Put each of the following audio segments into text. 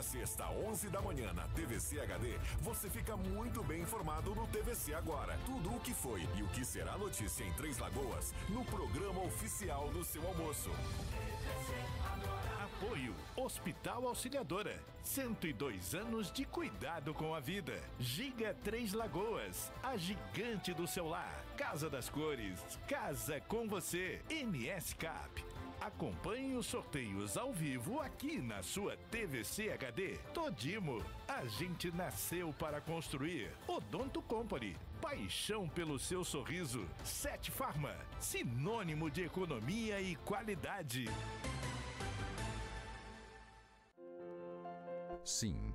segunda a sexta, 11 da manhã na TVC HD, você fica muito bem informado no TVC Agora. Tudo o que foi e o que será notícia em Três Lagoas no programa oficial do seu almoço. Apoio Hospital Auxiliadora. 102 anos de cuidado com a vida. Giga Três Lagoas, a gigante do seu lar. Casa das Cores, casa com você. Ms Cap. Acompanhe os sorteios ao vivo aqui na sua TVC HD. Todimo, a gente nasceu para construir. Odonto Company, paixão pelo seu sorriso. Sete Farma, sinônimo de economia e qualidade. Sim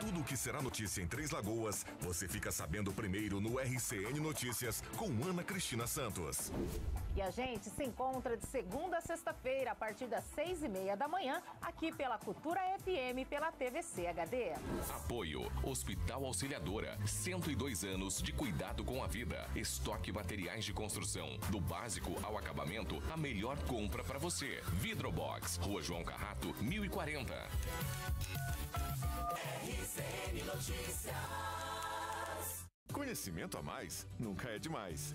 Tudo o que será notícia em Três Lagoas, você fica sabendo primeiro no RCN Notícias com Ana Cristina Santos. E a gente se encontra de segunda a sexta-feira, a partir das seis e meia da manhã, aqui pela Cultura FM pela TVC HD. Apoio Hospital Auxiliadora, 102 anos de cuidado com a vida. Estoque materiais de construção, do básico ao acabamento, a melhor compra para você. Vidrobox, Rua João Carrato, 1040. RCN Notícias. Conhecimento a mais nunca é demais.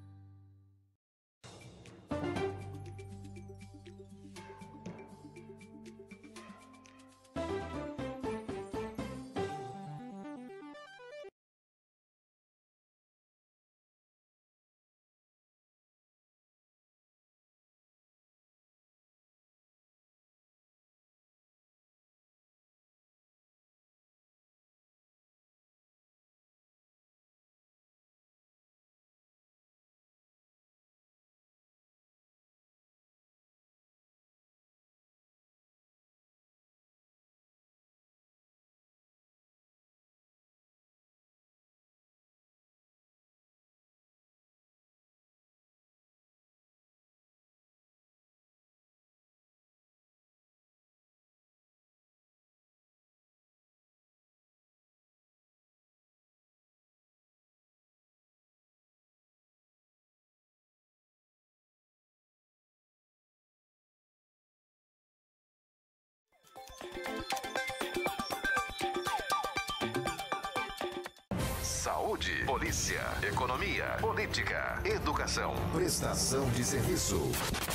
Saúde, polícia, economia, política, educação, prestação de serviço.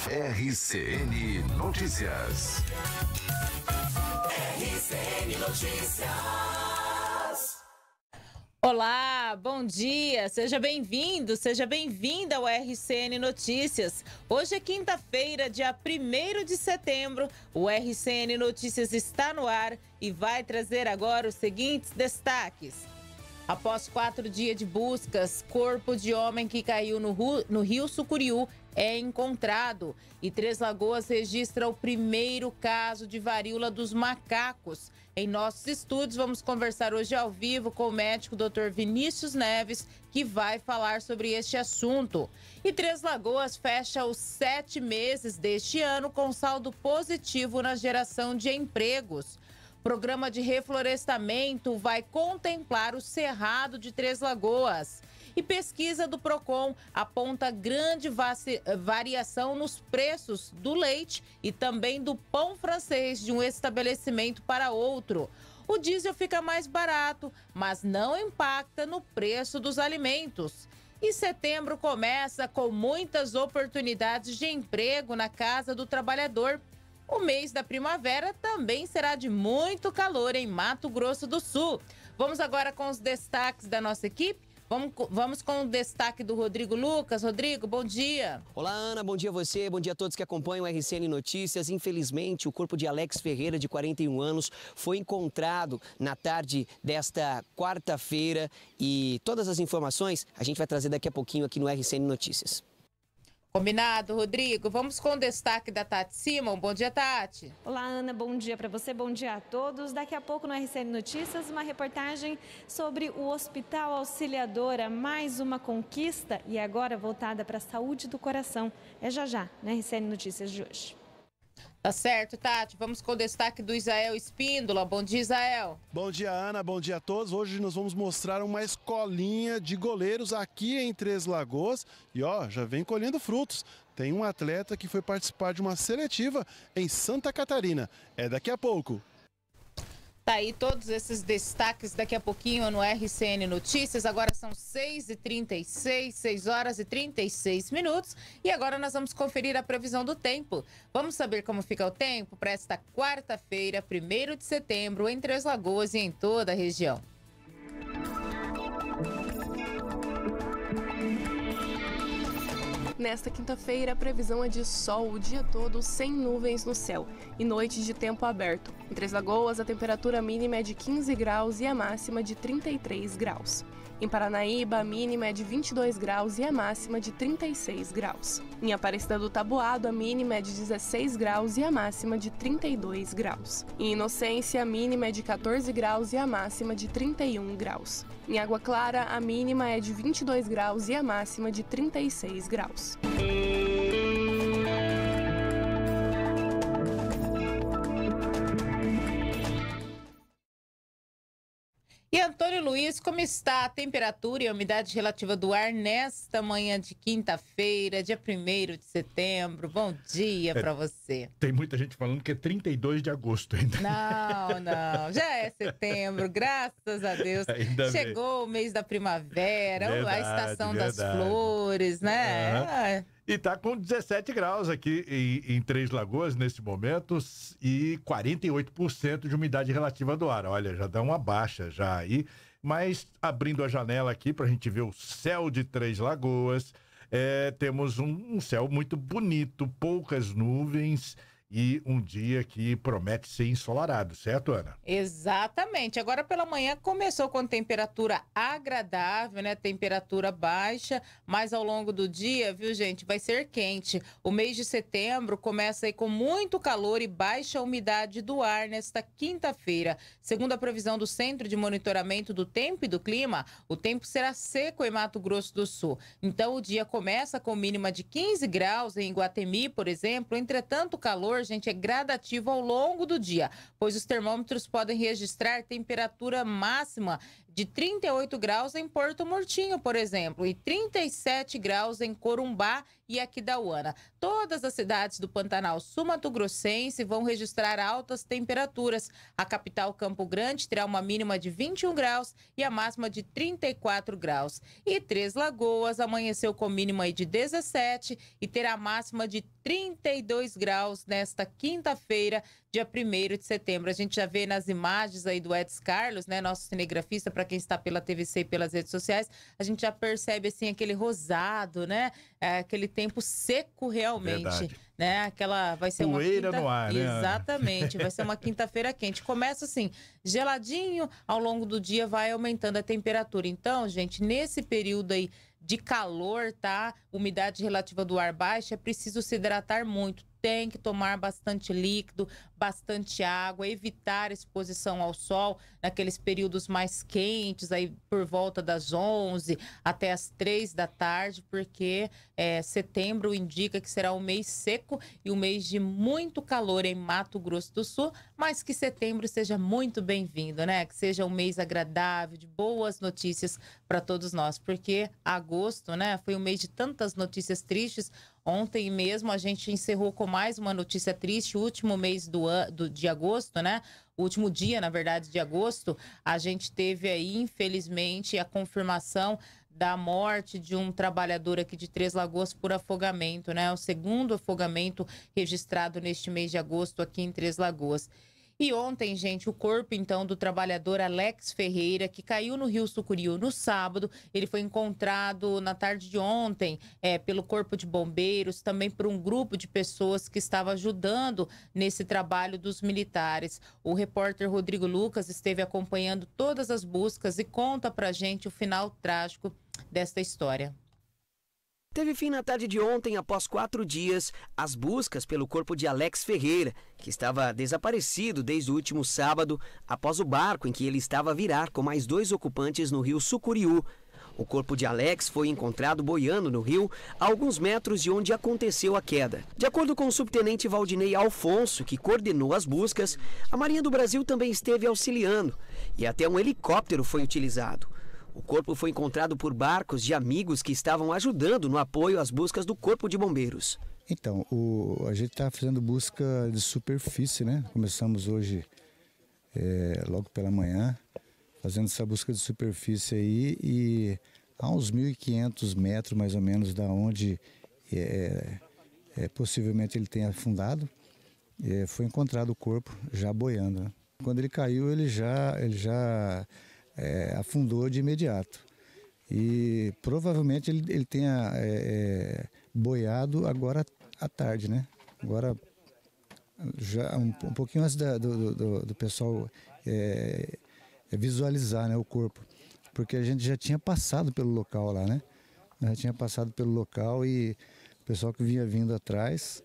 RCN Notícias. RCN Notícias. Olá, bom dia, seja bem-vindo, seja bem-vinda ao RCN Notícias. Hoje é quinta-feira, dia 1 de setembro, o RCN Notícias está no ar e vai trazer agora os seguintes destaques. Após quatro dias de buscas, corpo de homem que caiu no, no rio Sucuriú é encontrado. E Três Lagoas registra o primeiro caso de varíola dos macacos. Em nossos estúdios, vamos conversar hoje ao vivo com o médico Dr. Vinícius Neves, que vai falar sobre este assunto. E Três Lagoas fecha os sete meses deste ano com saldo positivo na geração de empregos. programa de reflorestamento vai contemplar o Cerrado de Três Lagoas. E pesquisa do Procon aponta grande variação nos preços do leite e também do pão francês de um estabelecimento para outro. O diesel fica mais barato, mas não impacta no preço dos alimentos. E setembro começa com muitas oportunidades de emprego na casa do trabalhador. O mês da primavera também será de muito calor em Mato Grosso do Sul. Vamos agora com os destaques da nossa equipe. Vamos, vamos com o destaque do Rodrigo Lucas. Rodrigo, bom dia. Olá, Ana. Bom dia a você. Bom dia a todos que acompanham o RCN Notícias. Infelizmente, o corpo de Alex Ferreira, de 41 anos, foi encontrado na tarde desta quarta-feira. E todas as informações a gente vai trazer daqui a pouquinho aqui no RCN Notícias. Combinado, Rodrigo. Vamos com o destaque da Tati Simon. Bom dia, Tati. Olá, Ana. Bom dia para você, bom dia a todos. Daqui a pouco no RCN Notícias, uma reportagem sobre o Hospital Auxiliadora, mais uma conquista e agora voltada para a saúde do coração. É já já, na né, RCN Notícias de hoje. Tá certo, Tati. Vamos com o destaque do Isael Espíndola. Bom dia, Isael. Bom dia, Ana. Bom dia a todos. Hoje nós vamos mostrar uma escolinha de goleiros aqui em Três Lagoas. E ó, já vem colhendo frutos. Tem um atleta que foi participar de uma seletiva em Santa Catarina. É daqui a pouco. Tá aí todos esses destaques daqui a pouquinho no RCN Notícias. Agora são 6h36, 6 horas e 36 minutos. E agora nós vamos conferir a previsão do tempo. Vamos saber como fica o tempo para esta quarta-feira, 1 de setembro, em Três Lagoas e em toda a região. Nesta quinta-feira, a previsão é de sol o dia todo, sem nuvens no céu e noites de tempo aberto. Em Três Lagoas, a temperatura mínima é de 15 graus e a máxima de 33 graus. Em Paranaíba, a mínima é de 22 graus e a máxima de 36 graus. Em Aparecida do Taboado, a mínima é de 16 graus e a máxima de 32 graus. Em Inocência, a mínima é de 14 graus e a máxima de 31 graus. Em Água Clara, a mínima é de 22 graus e a máxima de 36 graus. E Antônio Luiz, como está a temperatura e a umidade relativa do ar nesta manhã de quinta-feira, dia 1 de setembro? Bom dia é, para você. Tem muita gente falando que é 32 de agosto ainda. Não, não, já é setembro, graças a Deus. Ainda Chegou bem. o mês da primavera, uh, verdade, a estação verdade. das flores, né? Uhum. É. E tá com 17 graus aqui em, em Três Lagoas nesse momento e 48% de umidade relativa do ar. Olha, já dá uma baixa já aí. Mas abrindo a janela aqui para a gente ver o céu de Três Lagoas, é, temos um, um céu muito bonito, poucas nuvens e um dia que promete ser ensolarado, certo, Ana? Exatamente. Agora pela manhã começou com temperatura agradável, né? Temperatura baixa, mas ao longo do dia, viu, gente, vai ser quente. O mês de setembro começa aí com muito calor e baixa umidade do ar nesta quinta-feira. Segundo a previsão do Centro de Monitoramento do Tempo e do Clima, o tempo será seco em Mato Grosso do Sul. Então o dia começa com mínima de 15 graus em Guatemi, por exemplo. Entretanto, o calor calor, gente, é gradativo ao longo do dia, pois os termômetros podem registrar temperatura máxima de 38 graus em Porto Murtinho, por exemplo, e 37 graus em Corumbá e aqui da Uana. Todas as cidades do Pantanal Sumatogrossense vão registrar altas temperaturas. A capital Campo Grande terá uma mínima de 21 graus e a máxima de 34 graus. E Três Lagoas amanheceu com mínima de 17 e terá a máxima de 32 graus nesta quinta-feira, dia 1 de setembro. A gente já vê nas imagens aí do Edson Carlos, né, nosso cinegrafista, para quem está pela TVC e pelas redes sociais, a gente já percebe assim aquele rosado, né? É, aquele tempo seco realmente, Verdade. né? Aquela vai ser Poeira uma quinta... no ar, né? Exatamente, vai ser uma quinta-feira quente. Começa assim, geladinho, ao longo do dia vai aumentando a temperatura. Então, gente, nesse período aí de calor, tá? Umidade relativa do ar baixa, é preciso se hidratar muito tem que tomar bastante líquido, bastante água, evitar exposição ao sol naqueles períodos mais quentes, aí por volta das 11 até as 3 da tarde, porque é, setembro indica que será um mês seco e um mês de muito calor em Mato Grosso do Sul, mas que setembro seja muito bem-vindo, né? Que seja um mês agradável, de boas notícias para todos nós, porque agosto, né, foi um mês de tantas notícias tristes. Ontem mesmo a gente encerrou com mais uma notícia triste, o último mês do, do, de agosto, né? O último dia, na verdade, de agosto, a gente teve aí, infelizmente, a confirmação da morte de um trabalhador aqui de Três Lagoas por afogamento, né? O segundo afogamento registrado neste mês de agosto aqui em Três Lagoas. E ontem, gente, o corpo então do trabalhador Alex Ferreira, que caiu no Rio Sucuriú no sábado, ele foi encontrado na tarde de ontem é, pelo Corpo de Bombeiros, também por um grupo de pessoas que estava ajudando nesse trabalho dos militares. O repórter Rodrigo Lucas esteve acompanhando todas as buscas e conta pra gente o final trágico desta história teve fim na tarde de ontem, após quatro dias, as buscas pelo corpo de Alex Ferreira, que estava desaparecido desde o último sábado, após o barco em que ele estava a virar com mais dois ocupantes no rio Sucuriú. O corpo de Alex foi encontrado boiando no rio, a alguns metros de onde aconteceu a queda. De acordo com o subtenente Valdinei Alfonso, que coordenou as buscas, a Marinha do Brasil também esteve auxiliando e até um helicóptero foi utilizado. O corpo foi encontrado por barcos de amigos que estavam ajudando no apoio às buscas do Corpo de Bombeiros. Então, o, a gente está fazendo busca de superfície, né? Começamos hoje, é, logo pela manhã, fazendo essa busca de superfície aí e a uns 1.500 metros mais ou menos da onde é, é, é, possivelmente ele tenha afundado, é, foi encontrado o corpo já boiando. Né? Quando ele caiu, ele já, ele já é, afundou de imediato. E provavelmente ele, ele tenha é, é, boiado agora à tarde, né? Agora, já um, um pouquinho antes da, do, do, do, pessoal é, é, visualizar né, o corpo. Porque a gente já tinha passado pelo local lá, né? Já tinha passado pelo local e o pessoal que vinha vindo atrás,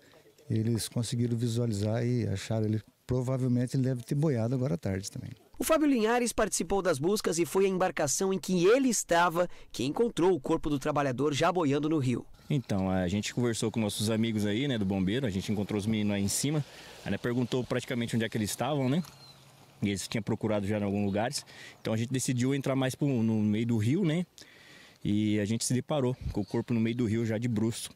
eles conseguiram visualizar e acharam ele. Provavelmente ele deve ter boiado agora à tarde também. O Fábio Linhares participou das buscas e foi a embarcação em que ele estava que encontrou o corpo do trabalhador já boiando no rio. Então, a gente conversou com nossos amigos aí, né, do bombeiro, a gente encontrou os meninos aí em cima, aí né, perguntou praticamente onde é que eles estavam, né? E eles tinham procurado já em alguns lugares. Então a gente decidiu entrar mais pro, no meio do rio, né? E a gente se deparou com o corpo no meio do rio já de bruxo.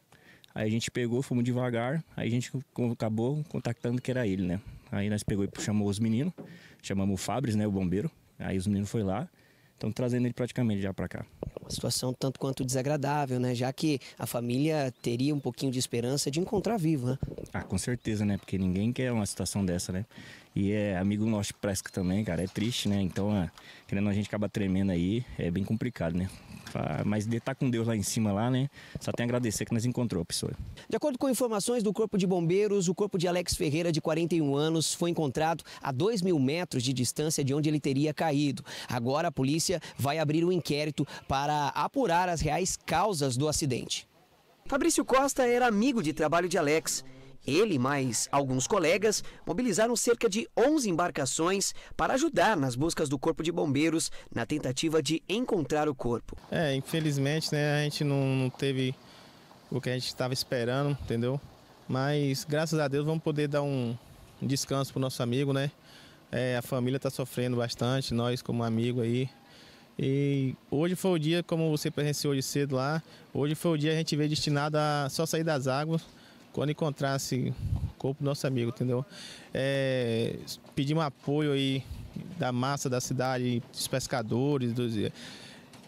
Aí a gente pegou, fomos devagar, aí a gente acabou contactando que era ele, né? Aí nós pegou e chamou os meninos, chamamos o Fabris, né, o bombeiro. Aí os meninos foi lá, estão trazendo ele praticamente já para cá. É uma situação tanto quanto desagradável, né? Já que a família teria um pouquinho de esperança de encontrar vivo, né? Ah, com certeza, né? Porque ninguém quer uma situação dessa, né? E é amigo nosso Presca também, cara, é triste, né? Então, é, querendo a gente acaba tremendo aí, é bem complicado, né? mas de estar tá com Deus lá em cima, lá, né? Só tem a agradecer que nós encontrou a pessoa. De acordo com informações do Corpo de Bombeiros, o corpo de Alex Ferreira, de 41 anos, foi encontrado a 2 mil metros de distância de onde ele teria caído. Agora a polícia vai abrir um inquérito para apurar as reais causas do acidente. Fabrício Costa era amigo de trabalho de Alex ele mais alguns colegas mobilizaram cerca de 11 embarcações para ajudar nas buscas do Corpo de Bombeiros na tentativa de encontrar o corpo. É, infelizmente, né, a gente não, não teve o que a gente estava esperando, entendeu? Mas graças a Deus vamos poder dar um descanso para o nosso amigo, né? É, a família está sofrendo bastante, nós como amigo aí. E hoje foi o dia, como você presenciou de cedo lá, hoje foi o dia a gente veio destinado a só sair das águas quando encontrasse o corpo do nosso amigo, entendeu? É, pedimos apoio aí da massa da cidade, dos pescadores, dos...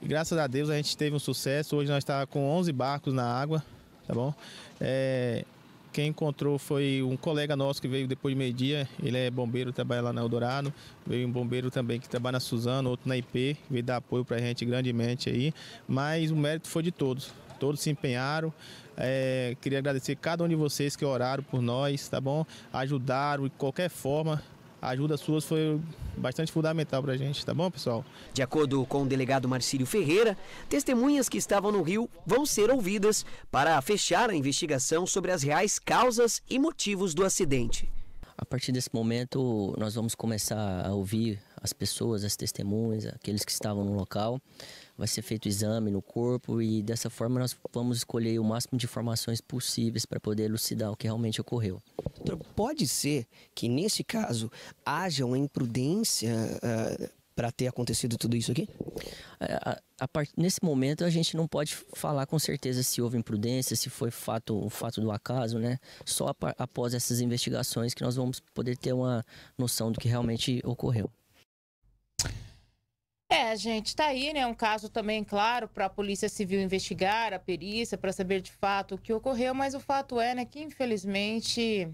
graças a Deus a gente teve um sucesso. Hoje nós estamos tá com 11 barcos na água, tá bom? É, quem encontrou foi um colega nosso que veio depois de meio-dia. Ele é bombeiro, trabalha lá na Eldorado. Veio um bombeiro também que trabalha na Suzano, outro na IP, veio dar apoio pra gente grandemente aí. Mas o mérito foi de todos. Todos se empenharam. É, queria agradecer cada um de vocês que oraram por nós, tá bom? Ajudaram de qualquer forma. A ajuda sua foi bastante fundamental para a gente, tá bom, pessoal? De acordo com o delegado Marcílio Ferreira, testemunhas que estavam no Rio vão ser ouvidas para fechar a investigação sobre as reais causas e motivos do acidente. A partir desse momento, nós vamos começar a ouvir as pessoas, as testemunhas, aqueles que estavam no local vai ser feito o exame no corpo e dessa forma nós vamos escolher o máximo de informações possíveis para poder elucidar o que realmente ocorreu. pode ser que nesse caso haja uma imprudência uh, ah, para ter acontecido tudo isso aqui? É, a, a, part, nesse momento a gente não pode falar com certeza se houve imprudência, se foi fato o fato do acaso, né? Só após essas investigações que nós vamos poder ter uma noção do que realmente ocorreu. É, gente, tá aí, né? Um caso também, claro, para a Polícia Civil investigar, a perícia, para saber de fato o que ocorreu, mas o fato é, né, que infelizmente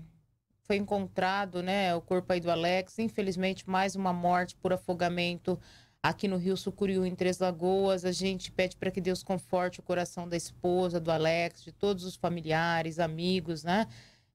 foi encontrado, né, o corpo aí do Alex. Infelizmente, mais uma morte por afogamento aqui no Rio Sucuriú, em Três Lagoas. A gente pede para que Deus conforte o coração da esposa, do Alex, de todos os familiares, amigos, né?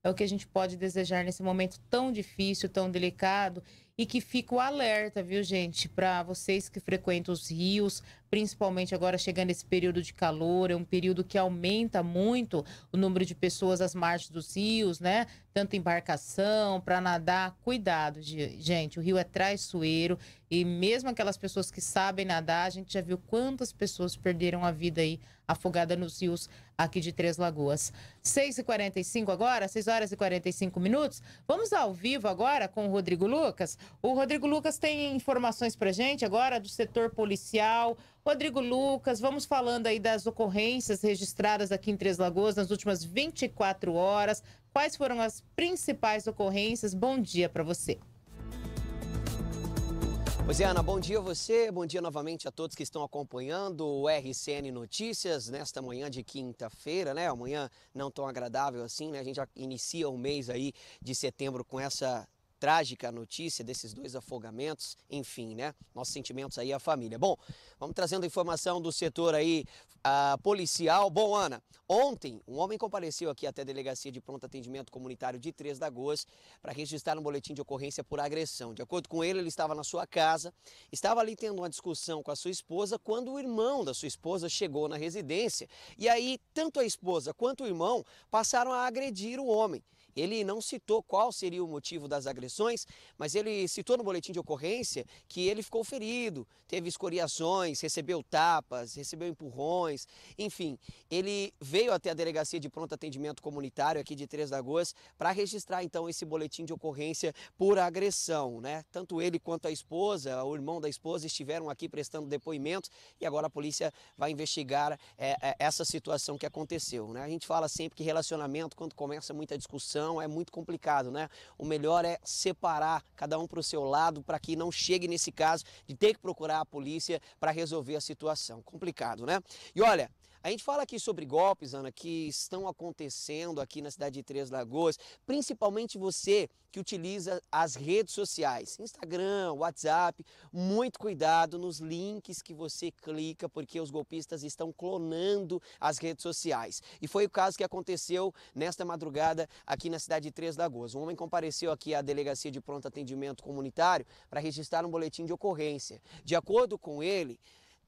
É o que a gente pode desejar nesse momento tão difícil, tão delicado e que fica o alerta, viu, gente, para vocês que frequentam os rios, principalmente agora chegando esse período de calor, é um período que aumenta muito o número de pessoas às margens dos rios, né? Tanto embarcação, para nadar, cuidado, gente, o rio é traiçoeiro e mesmo aquelas pessoas que sabem nadar, a gente já viu quantas pessoas perderam a vida aí afogada nos rios aqui de Três Lagoas. 6h45 agora, 6 horas e 45 minutos. Vamos ao vivo agora com o Rodrigo Lucas. O Rodrigo Lucas tem informações para gente agora do setor policial. Rodrigo Lucas, vamos falando aí das ocorrências registradas aqui em Três Lagoas nas últimas 24 horas. Quais foram as principais ocorrências? Bom dia para você. Pois é, Ana, bom dia a você, bom dia novamente a todos que estão acompanhando o RCN Notícias nesta manhã de quinta-feira, né? Amanhã não tão agradável assim, né? A gente já inicia o mês aí de setembro com essa trágica notícia desses dois afogamentos, enfim, né? Nossos sentimentos aí à família. Bom, vamos trazendo informação do setor aí uh, policial. Bom, Ana, ontem um homem compareceu aqui até a Delegacia de Pronto Atendimento Comunitário de Três Lagoas para registrar um boletim de ocorrência por agressão. De acordo com ele, ele estava na sua casa, estava ali tendo uma discussão com a sua esposa quando o irmão da sua esposa chegou na residência. E aí, tanto a esposa quanto o irmão passaram a agredir o homem. Ele não citou qual seria o motivo das agressões, mas ele citou no boletim de ocorrência que ele ficou ferido, teve escoriações, recebeu tapas, recebeu empurrões, enfim. Ele veio até a delegacia de pronto atendimento comunitário aqui de Três Lagoas para registrar então esse boletim de ocorrência por agressão, né? Tanto ele quanto a esposa, o irmão da esposa estiveram aqui prestando depoimentos e agora a polícia vai investigar é, é, essa situação que aconteceu, né? A gente fala sempre que relacionamento quando começa muita discussão não, é muito complicado, né? O melhor é separar cada um para o seu lado para que não chegue nesse caso de ter que procurar a polícia para resolver a situação. Complicado, né? E olha, a gente fala aqui sobre golpes, Ana, que estão acontecendo aqui na cidade de Três Lagoas, principalmente você que utiliza as redes sociais, Instagram, WhatsApp, muito cuidado nos links que você clica, porque os golpistas estão clonando as redes sociais. E foi o caso que aconteceu nesta madrugada aqui na cidade de Três Lagoas. Um homem compareceu aqui à delegacia de pronto atendimento comunitário para registrar um boletim de ocorrência. De acordo com ele,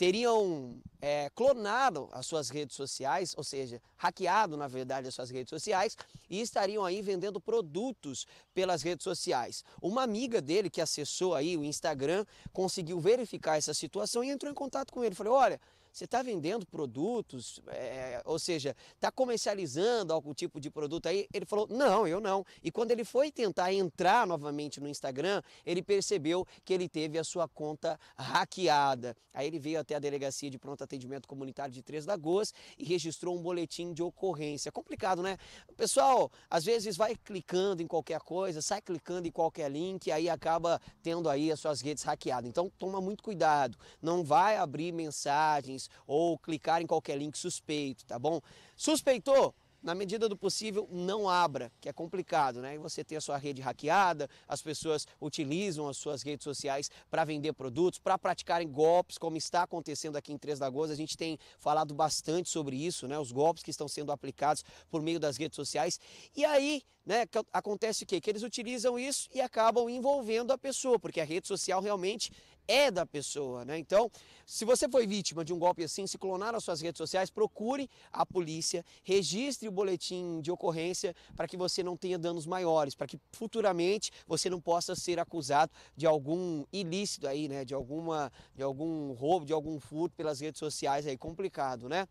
teriam é, clonado as suas redes sociais, ou seja, hackeado na verdade as suas redes sociais e estariam aí vendendo produtos pelas redes sociais. Uma amiga dele que acessou aí o Instagram conseguiu verificar essa situação e entrou em contato com ele. Falei, olha, você está vendendo produtos, é, ou seja, está comercializando algum tipo de produto aí? Ele falou, não, eu não. E quando ele foi tentar entrar novamente no Instagram, ele percebeu que ele teve a sua conta hackeada. Aí ele veio até a delegacia de pronto atendimento comunitário de Três Lagoas e registrou um boletim de ocorrência. Complicado, né? O pessoal, às vezes vai clicando em qualquer coisa, sai clicando em qualquer link, aí acaba tendo aí as suas redes hackeadas. Então toma muito cuidado, não vai abrir mensagens imagens ou clicar em qualquer link suspeito, tá bom? Suspeitou? na medida do possível, não abra, que é complicado, né? Você tem a sua rede hackeada, as pessoas utilizam as suas redes sociais para vender produtos, para praticarem golpes, como está acontecendo aqui em Três Lagoas. A gente tem falado bastante sobre isso, né? Os golpes que estão sendo aplicados por meio das redes sociais. E aí, né, acontece o quê? Que eles utilizam isso e acabam envolvendo a pessoa, porque a rede social realmente é da pessoa, né? Então, se você foi vítima de um golpe assim, se clonar as suas redes sociais, procure a polícia, registre o boletim de ocorrência para que você não tenha danos maiores, para que futuramente você não possa ser acusado de algum ilícito aí, né? De alguma de algum roubo, de algum furto pelas redes sociais aí, complicado, né?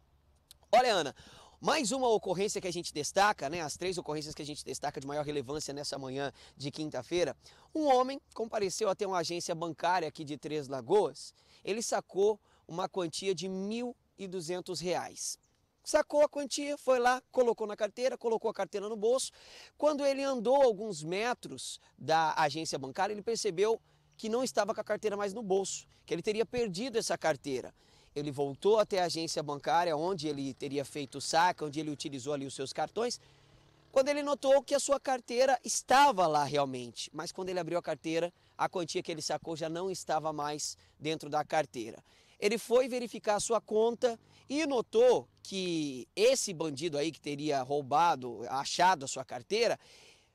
Olha, Ana, mais uma ocorrência que a gente destaca, né, as três ocorrências que a gente destaca de maior relevância nessa manhã de quinta-feira. Um homem compareceu até uma agência bancária aqui de Três Lagoas. Ele sacou uma quantia de R$ 1.200. Sacou a quantia, foi lá, colocou na carteira, colocou a carteira no bolso. Quando ele andou alguns metros da agência bancária, ele percebeu que não estava com a carteira mais no bolso, que ele teria perdido essa carteira. Ele voltou até a agência bancária onde ele teria feito o saque, onde ele utilizou ali os seus cartões, quando ele notou que a sua carteira estava lá realmente, mas quando ele abriu a carteira, a quantia que ele sacou já não estava mais dentro da carteira. Ele foi verificar a sua conta e notou que esse bandido aí que teria roubado, achado a sua carteira,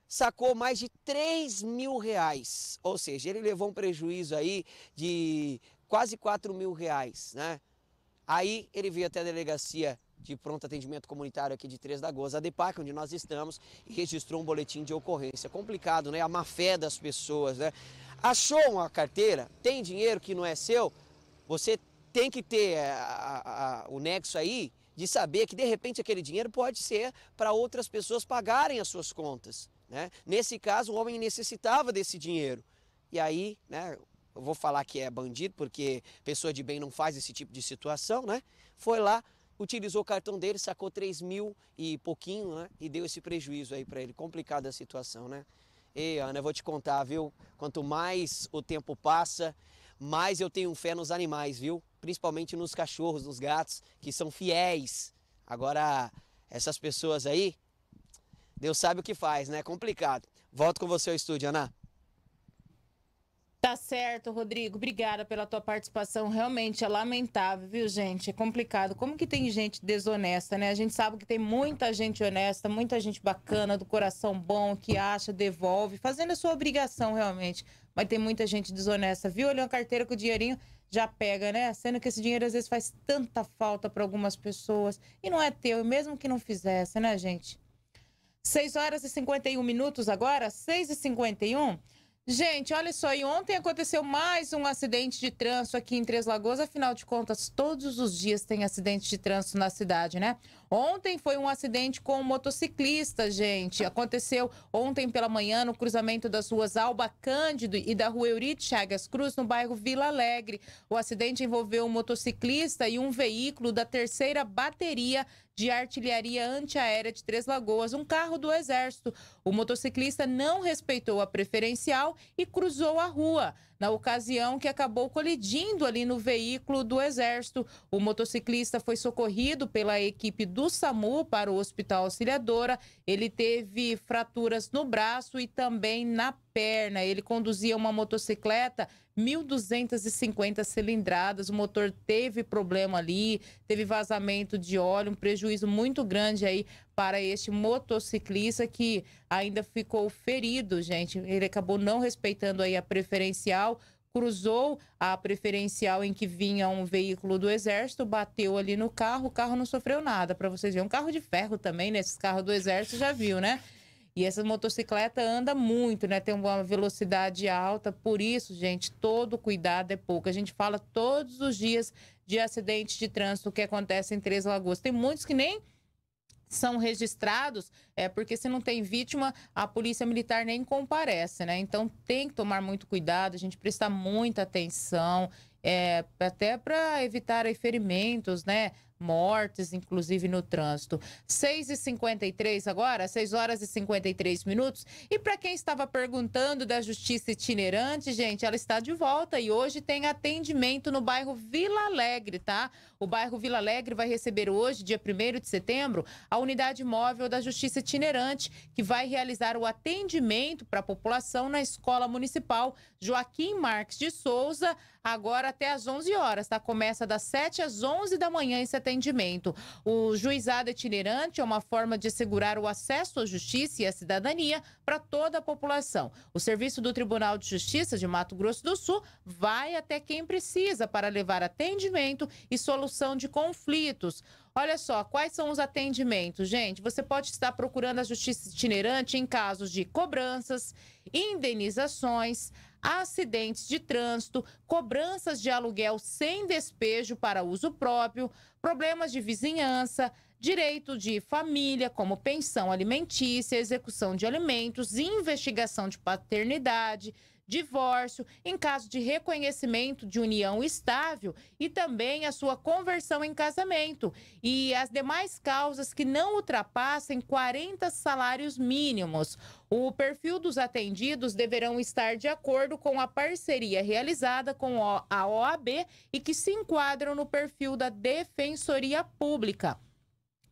sacou mais de 3 mil reais. Ou seja, ele levou um prejuízo aí de quase 4 mil reais, né? Aí ele veio até a delegacia de pronto atendimento comunitário aqui de Três Lagoas, a DEPAC, onde nós estamos, e registrou um boletim de ocorrência. Complicado, né? A má fé das pessoas, né? Achou uma carteira? Tem dinheiro que não é seu? Você tem que ter eh, a, a, o nexo aí de saber que de repente aquele dinheiro pode ser para outras pessoas pagarem as suas contas. Né? Nesse caso, o homem necessitava desse dinheiro. E aí, né, eu vou falar que é bandido, porque pessoa de bem não faz esse tipo de situação, né? Foi lá, utilizou o cartão dele, sacou 3 mil e pouquinho, né? E deu esse prejuízo aí para ele. Complicada a situação, né? E Ana, eu vou te contar, viu? Quanto mais o tempo passa, mais eu tenho fé nos animais, viu? Principalmente nos cachorros, nos gatos, que são fiéis. Agora, essas pessoas aí, Deus sabe o que faz, né? É complicado. Volto com você ao estúdio, Ana. Tá certo, Rodrigo. Obrigada pela tua participação. Realmente é lamentável, viu, gente? É complicado. Como que tem gente desonesta, né? A gente sabe que tem muita gente honesta, muita gente bacana, do coração bom, que acha, devolve, fazendo a sua obrigação realmente. Mas tem muita gente desonesta. Viu? Olhou a carteira com o dinheirinho, já pega, né? Sendo que esse dinheiro às vezes faz tanta falta para algumas pessoas e não é teu, mesmo que não fizesse, né, gente? 6 horas e 51 minutos agora, 6 e 51 minutos. Gente, olha só, e ontem aconteceu mais um acidente de trânsito aqui em Três Lagoas. Afinal de contas, todos os dias tem acidente de trânsito na cidade, né? Ontem foi um acidente com um motociclista, gente. Aconteceu ontem pela manhã no cruzamento das ruas Alba Cândido e da rua Eurite Chagas Cruz, no bairro Vila Alegre. O acidente envolveu um motociclista e um veículo da terceira bateria de artilharia antiaérea de Três Lagoas, um carro do Exército. O motociclista não respeitou a preferencial e cruzou a rua na ocasião que acabou colidindo ali no veículo do Exército. O motociclista foi socorrido pela equipe do SAMU para o Hospital Auxiliadora. Ele teve fraturas no braço e também na perna. Ele conduzia uma motocicleta 1.250 cilindradas. O motor teve problema ali, teve vazamento de óleo, um prejuízo muito grande aí para este motociclista que ainda ficou ferido, gente. Ele acabou não respeitando aí a preferencial, cruzou a preferencial em que vinha um veículo do exército, bateu ali no carro, o carro não sofreu nada, para vocês verem. Um carro de ferro também, né? Esses carros do exército já viu, né? E essa motocicleta anda muito, né? Tem uma velocidade alta, por isso, gente, todo cuidado é pouco. A gente fala todos os dias de acidentes de trânsito que acontecem em Três Lagoas. Tem muitos que nem são registrados, é porque se não tem vítima, a polícia militar nem comparece, né? Então tem que tomar muito cuidado, a gente prestar muita atenção, é, até para evitar aí, ferimentos, né? mortes, inclusive no trânsito. 6h53 agora, 6 horas e 53 minutos. E para quem estava perguntando da justiça itinerante, gente, ela está de volta e hoje tem atendimento no bairro Vila Alegre, tá? O bairro Vila Alegre vai receber hoje, dia 1 de setembro, a unidade móvel da justiça itinerante, que vai realizar o atendimento para a população na Escola Municipal Joaquim Marques de Souza, agora até às 11 horas, tá? Começa das 7 às 11 da manhã em setembro atendimento. O juizado itinerante é uma forma de assegurar o acesso à justiça e à cidadania para toda a população. O serviço do Tribunal de Justiça de Mato Grosso do Sul vai até quem precisa para levar atendimento e solução de conflitos. Olha só, quais são os atendimentos, gente? Você pode estar procurando a justiça itinerante em casos de cobranças, indenizações, acidentes de trânsito, cobranças de aluguel sem despejo para uso próprio, problemas de vizinhança, direito de família, como pensão alimentícia, execução de alimentos, investigação de paternidade divórcio, em caso de reconhecimento de união estável e também a sua conversão em casamento e as demais causas que não ultrapassem 40 salários mínimos. O perfil dos atendidos deverão estar de acordo com a parceria realizada com a OAB e que se enquadram no perfil da Defensoria Pública.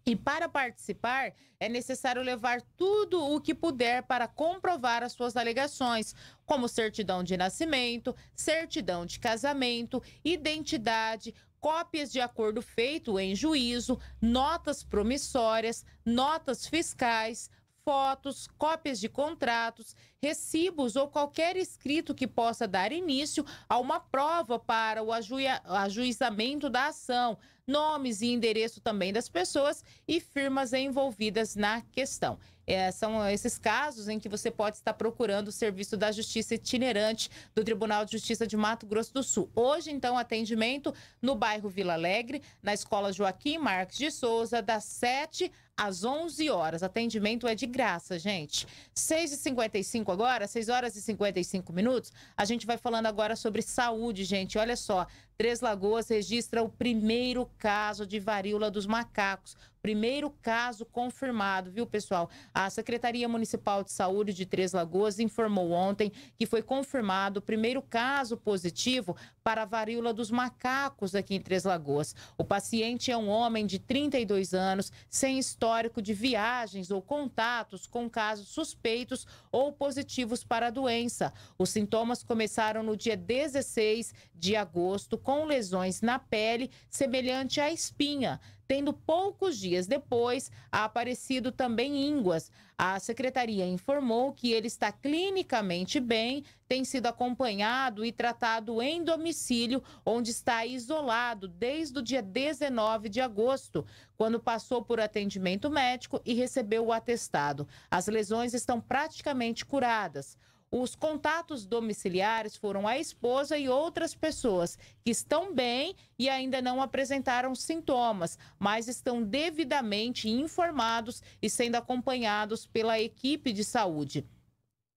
E para participar, é necessário levar tudo o que puder para comprovar as suas alegações, como certidão de nascimento, certidão de casamento, identidade, cópias de acordo feito em juízo, notas promissórias, notas fiscais, fotos, cópias de contratos recibos ou qualquer escrito que possa dar início a uma prova para o ajuizamento da ação, nomes e endereço também das pessoas e firmas envolvidas na questão. É, são esses casos em que você pode estar procurando o serviço da Justiça itinerante do Tribunal de Justiça de Mato Grosso do Sul. Hoje, então, atendimento no bairro Vila Alegre, na Escola Joaquim Marques de Souza, das 7 às 11 horas. Atendimento é de graça, gente. 6h55 agora, 6 horas e 55 minutos. A gente vai falando agora sobre saúde, gente. Olha só, Três Lagoas registra o primeiro caso de varíola dos macacos. Primeiro caso confirmado, viu, pessoal? A Secretaria Municipal de Saúde de Três Lagoas informou ontem que foi confirmado o primeiro caso positivo para a varíola dos macacos aqui em Três Lagoas. O paciente é um homem de 32 anos, sem histórico de viagens ou contatos com casos suspeitos ou positivos para a doença. Os sintomas começaram no dia 16 de agosto com lesões na pele semelhante à espinha, tendo poucos dias depois aparecido também ínguas. A secretaria informou que ele está clinicamente bem, tem sido acompanhado e tratado em domicílio, onde está isolado desde o dia 19 de agosto, quando passou por atendimento médico e recebeu o atestado. As lesões estão praticamente curadas. Os contatos domiciliares foram a esposa e outras pessoas que estão bem e ainda não apresentaram sintomas, mas estão devidamente informados e sendo acompanhados pela equipe de saúde.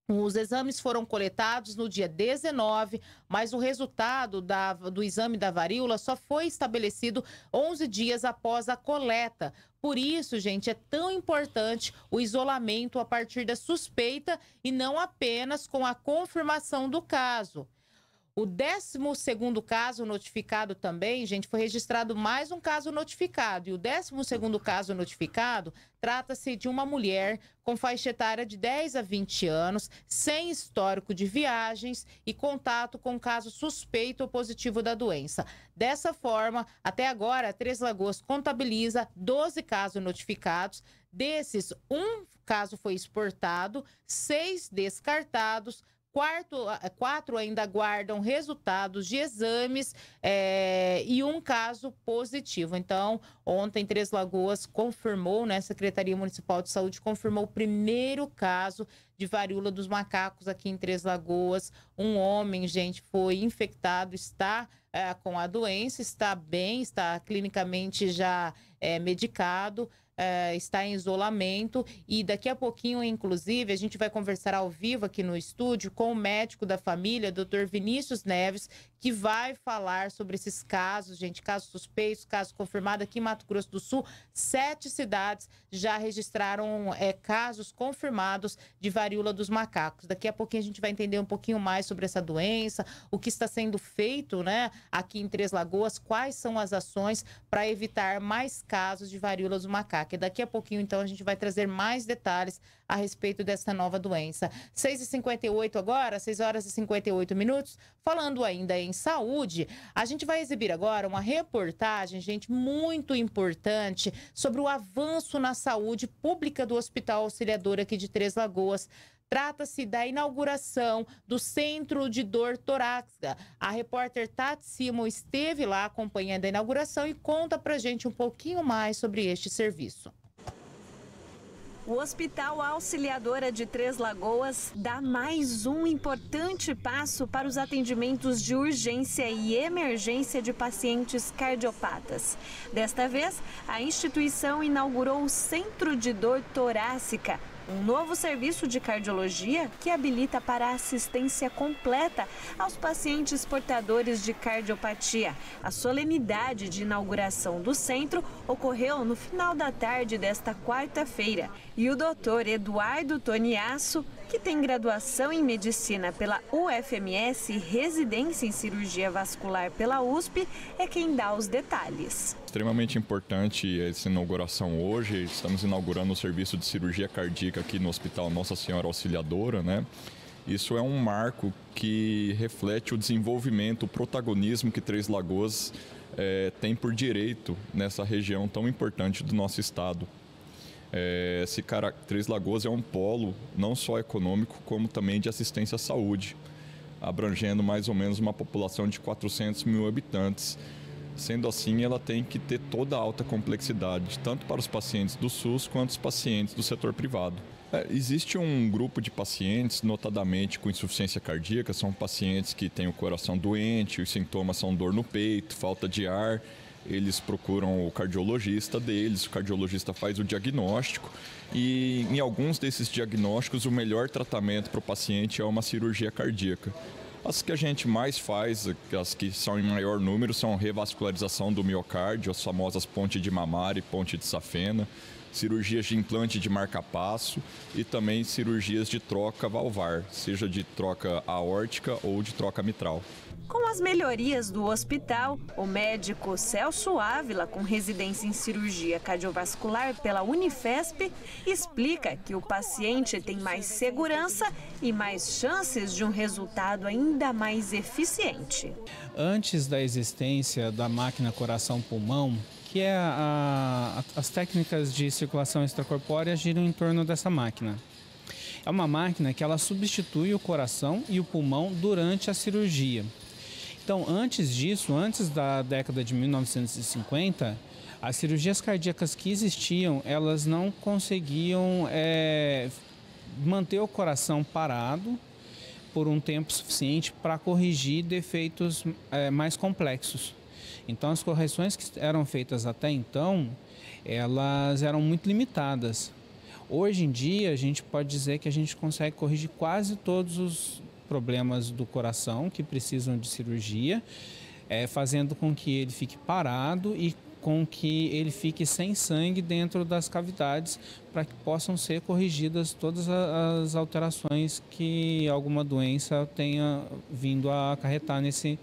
Os exames foram coletados no dia 19, mas o resultado da, do exame da varíola só foi estabelecido 11 dias após a coleta, por isso, gente, é tão importante o isolamento a partir da suspeita e não apenas com a confirmação do caso. O 12 caso notificado também, gente, foi registrado mais um caso notificado. E o 12 caso notificado trata-se de uma mulher com faixa etária de 10 a 20 anos, sem histórico de viagens e contato com caso suspeito ou positivo da doença. Dessa forma, até agora, Três Lagoas contabiliza 12 casos notificados. Desses, um caso foi exportado, seis descartados Quarto, ah, eh, quatro ainda aguardam resultados de exames é, e um caso positivo. Então, ontem, Três Lagoas confirmou, né? A Secretaria Municipal de Saúde confirmou o primeiro caso de varíola dos macacos aqui em Três Lagoas. Um homem, gente, foi infectado, está é, com a doença, está bem, está clinicamente já é, medicado uh, está em isolamento e daqui a pouquinho, inclusive, a gente vai conversar ao vivo aqui no estúdio com o médico da família, Dr. Vinícius Neves, que vai falar sobre esses casos, gente, casos suspeitos, casos confirmados aqui em Mato Grosso do Sul. Sete cidades já registraram é, casos confirmados de varíola dos macacos. Daqui a pouquinho a gente vai entender um pouquinho mais sobre essa doença, o que está sendo feito, né, aqui em Três Lagoas, quais são as ações para evitar mais casos de varíola dos macacos. E daqui a pouquinho, então, a gente vai trazer mais detalhes a respeito dessa nova doença. 6h58 agora, 6 horas e 58 minutos. Falando ainda em saúde, a gente vai exibir agora uma reportagem, gente, muito importante sobre o avanço na saúde pública do Hospital Auxiliador aqui de Três Lagoas. Trata-se da inauguração do Centro de Dor Torácica. A repórter Tati Simo esteve lá acompanhando a inauguração e conta pra gente um pouquinho mais sobre este serviço. O Hospital Auxiliadora de Três Lagoas dá mais um importante passo para os atendimentos de urgência e emergência de pacientes cardiopatas. Desta vez, a instituição inaugurou o Centro de Dor Torácica, um novo serviço de cardiologia que habilita para assistência completa aos pacientes portadores de cardiopatia. A solenidade de inauguração do centro ocorreu no final da tarde desta quarta-feira e o doutor Eduardo Toniasso, que tem graduação em medicina pela UFMS e residência em cirurgia vascular pela USP, é quem dá os detalhes. Extremamente importante essa inauguração hoje. Estamos inaugurando o serviço de cirurgia cardíaca aqui no Hospital Nossa Senhora Auxiliadora, né? Isso é um marco que reflete o desenvolvimento, o protagonismo que Três Lagoas é, tem por direito nessa região tão importante do nosso estado é, se cara, Três Lagoas é um polo não só econômico, como também de assistência à saúde, abrangendo mais ou menos uma população de 400 mil habitantes. Sendo assim, ela tem que ter toda a alta complexidade, tanto para os pacientes do SUS quanto os pacientes do setor privado. É, existe um grupo de pacientes, notadamente com insuficiência cardíaca, são pacientes que têm o coração doente, os sintomas são dor no peito, falta de ar eles procuram o cardiologista deles, o cardiologista faz o diagnóstico e em alguns desses diagnósticos o melhor tratamento para o paciente é uma cirurgia cardíaca. As que a gente mais faz, as que são em maior número, são revascularização do miocárdio, as famosas ponte de mamar e ponte de safena, cirurgias de implante de marcapasso e também cirurgias de troca valvar, seja de troca aórtica ou de troca mitral. Com as melhorias do hospital, o médico Celso Ávila, com residência em cirurgia cardiovascular pela Unifesp, explica que o paciente tem mais segurança e mais chances de um resultado ainda mais eficiente. Antes da existência da máquina coração-pulmão, que é a, a, as técnicas de circulação extracorpórea giram em torno dessa máquina. É uma máquina que ela substitui o coração e o pulmão durante a cirurgia. Então, antes disso, antes da década de 1950, as cirurgias cardíacas que existiam, elas não conseguiam é, manter o coração parado por um tempo suficiente para corrigir defeitos é, mais complexos. Então, as correções que eram feitas até então, elas eram muito limitadas. Hoje em dia, a gente pode dizer que a gente consegue corrigir quase todos os problemas do coração que precisam de cirurgia, é, fazendo com que ele fique parado e com que ele fique sem sangue dentro das cavidades para que possam ser corrigidas todas as alterações que alguma doença tenha vindo a acarretar nesse,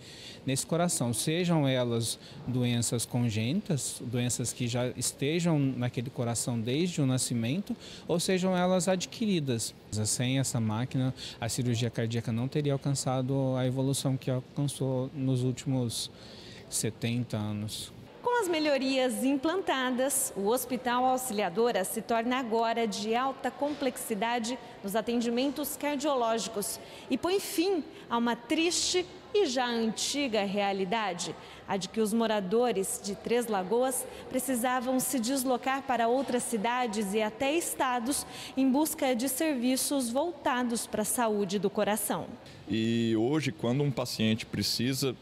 nesse coração, sejam elas doenças congênitas, doenças que já estejam naquele coração desde o nascimento, ou sejam elas adquiridas. Sem essa máquina, a cirurgia cardíaca não teria alcançado a evolução que alcançou nos últimos 70 anos. Com as melhorias implantadas, o Hospital Auxiliadora se torna agora de alta complexidade nos atendimentos cardiológicos e põe fim a uma triste e já antiga realidade, a de que os moradores de Três Lagoas precisavam se deslocar para outras cidades e até estados em busca de serviços voltados para a saúde do coração. E hoje, quando um paciente precisa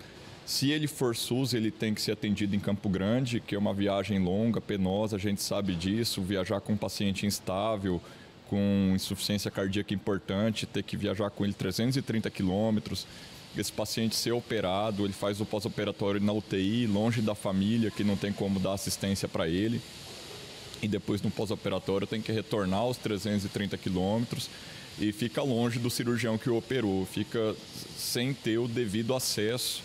se ele for SUS, ele tem que ser atendido em Campo Grande, que é uma viagem longa, penosa, a gente sabe disso. Viajar com um paciente instável, com insuficiência cardíaca importante, ter que viajar com ele 330 quilômetros. Esse paciente ser operado, ele faz o pós-operatório na UTI, longe da família, que não tem como dar assistência para ele. E depois no pós-operatório tem que retornar os 330 quilômetros e fica longe do cirurgião que o operou, fica sem ter o devido acesso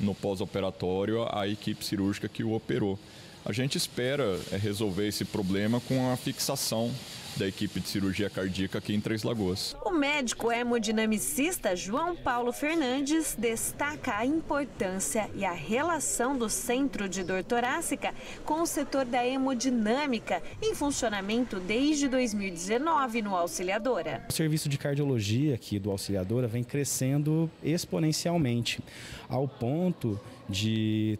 no pós-operatório a equipe cirúrgica que o operou. A gente espera é, resolver esse problema com a fixação da equipe de cirurgia cardíaca aqui em Três Lagoas. O médico hemodinamicista João Paulo Fernandes destaca a importância e a relação do Centro de Dor Torácica com o setor da hemodinâmica, em funcionamento desde 2019 no Auxiliadora. O serviço de cardiologia aqui do Auxiliadora vem crescendo exponencialmente, ao ponto de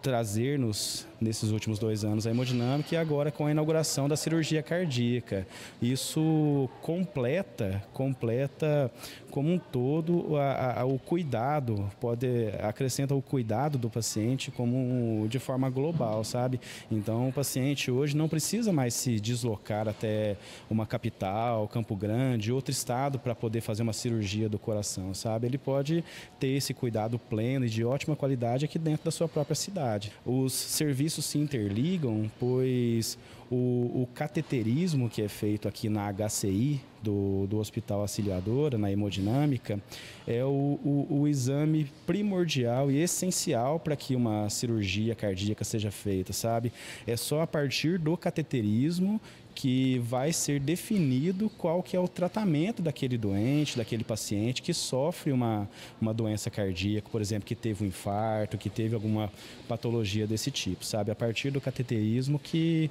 trazer-nos nesses últimos dois anos a hemodinâmica e agora com a inauguração da cirurgia cardíaca. Isso completa, completa como um todo a, a, o cuidado, pode acrescenta o cuidado do paciente como de forma global, sabe? Então o paciente hoje não precisa mais se deslocar até uma capital, Campo Grande, outro estado para poder fazer uma cirurgia do coração, sabe? Ele pode ter esse cuidado pleno e de ótima qualidade aqui dentro da sua própria cidade. Os serviços isso se interligam, pois o, o, cateterismo que é feito aqui na HCI, do, do Hospital Auxiliadora, na hemodinâmica, é o, o, o exame primordial e essencial para que uma cirurgia cardíaca seja feita, sabe? É só a partir do cateterismo que vai ser definido qual que é o tratamento daquele doente, daquele paciente que sofre uma, uma doença cardíaca, por exemplo, que teve um infarto, que teve alguma patologia desse tipo, sabe? A partir do cateterismo que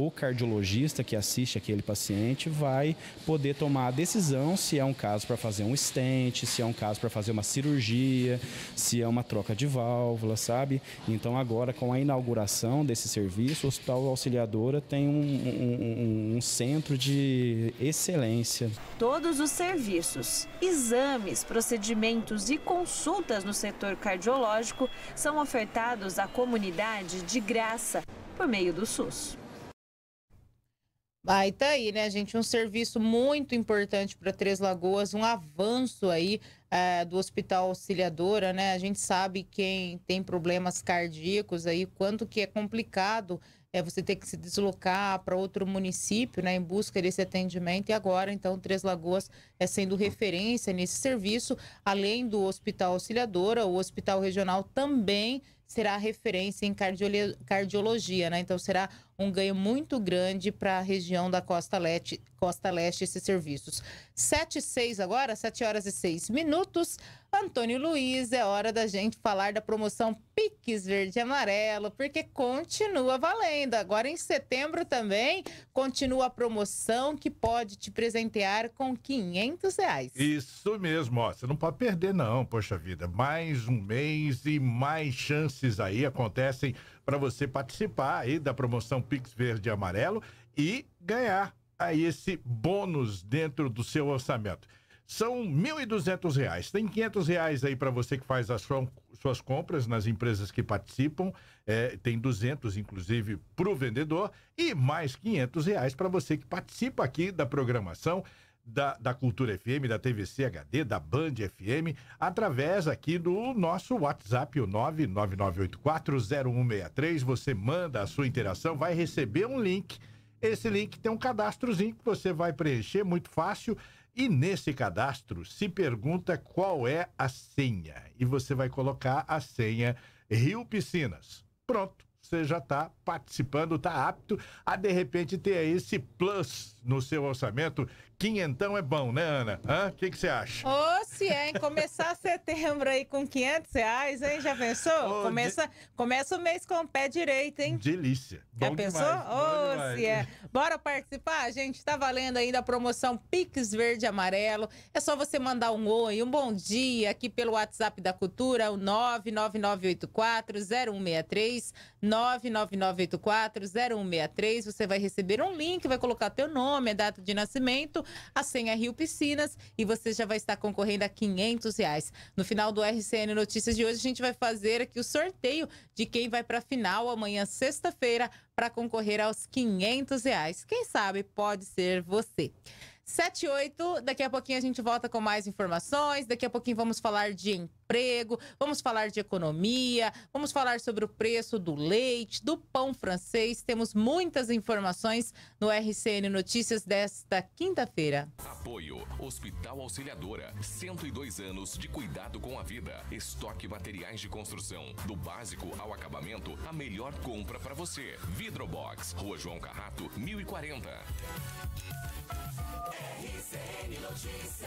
o cardiologista que assiste aquele paciente vai poder tomar a decisão se é um caso para fazer um stent, se é um caso para fazer uma cirurgia, se é uma troca de válvula, sabe? Então agora com a inauguração desse serviço, o Hospital Auxiliadora tem um, um, um, um centro de excelência. Todos os serviços, exames, procedimentos e consultas no setor cardiológico são ofertados à comunidade de graça por meio do SUS. Vai, tá aí, né, gente? Um serviço muito importante para Três Lagoas, um avanço aí é, do Hospital Auxiliadora, né? A gente sabe quem tem problemas cardíacos aí, quanto que é complicado é, você ter que se deslocar para outro município, né, em busca desse atendimento. E agora, então, Três Lagoas é sendo referência nesse serviço, além do Hospital Auxiliadora, o Hospital Regional também será referência em cardiologia, né? Então será um ganho muito grande para a região da Costa Leste, Costa Leste esses serviços. 7 e 6 agora, 7 horas e 6 minutos. Antônio Luiz, é hora da gente falar da promoção Piques Verde e Amarelo, porque continua valendo. Agora em setembro também continua a promoção que pode te presentear com 500 reais. Isso mesmo, ó, você não pode perder não, poxa vida. Mais um mês e mais chances aí acontecem para você participar aí da promoção Pix Verde e Amarelo e ganhar aí esse bônus dentro do seu orçamento são R$ 1.200. Tem R$ reais aí para você que faz as suas compras nas empresas que participam. É, tem 200, inclusive, para o vendedor. E mais R$ reais para você que participa aqui da programação da, da Cultura FM, da TVC HD, da Band FM, através aqui do nosso WhatsApp, o 999840163. Você manda a sua interação, vai receber um link. Esse link tem um cadastrozinho que você vai preencher, muito fácil. E nesse cadastro se pergunta qual é a senha. E você vai colocar a senha Rio Piscinas. Pronto, você já está participando, está apto a de repente ter esse plus no seu orçamento Quinhentão é bom, né, Ana? O que você acha? Ô, oh, se é, hein? Começar setembro aí com 500 reais, hein? Já pensou? Oh, começa, de... começa o mês com o pé direito, hein? Delícia. Já bom pensou? Ô, oh, se é. Bora participar, gente? Tá valendo ainda a promoção Pix Verde Amarelo. É só você mandar um oi, um bom dia aqui pelo WhatsApp da Cultura, o 99984-0163. Você vai receber um link, vai colocar teu nome, a data de nascimento a senha Rio Piscinas e você já vai estar concorrendo a 500 reais. No final do RCN Notícias de hoje, a gente vai fazer aqui o sorteio de quem vai para a final amanhã, sexta-feira, para concorrer aos 500 reais. Quem sabe pode ser você. 7 e 8, daqui a pouquinho a gente volta com mais informações. Daqui a pouquinho vamos falar de emprego, vamos falar de economia, vamos falar sobre o preço do leite, do pão francês. Temos muitas informações no RCN Notícias desta quinta-feira. Apoio Hospital Auxiliadora, 102 anos de cuidado com a vida. Estoque materiais de construção, do básico ao acabamento, a melhor compra para você. Vidrobox, Rua João Carrato, 1040. RCN Notícias.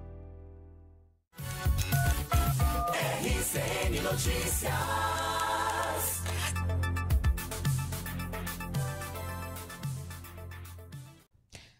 RCN Notícias.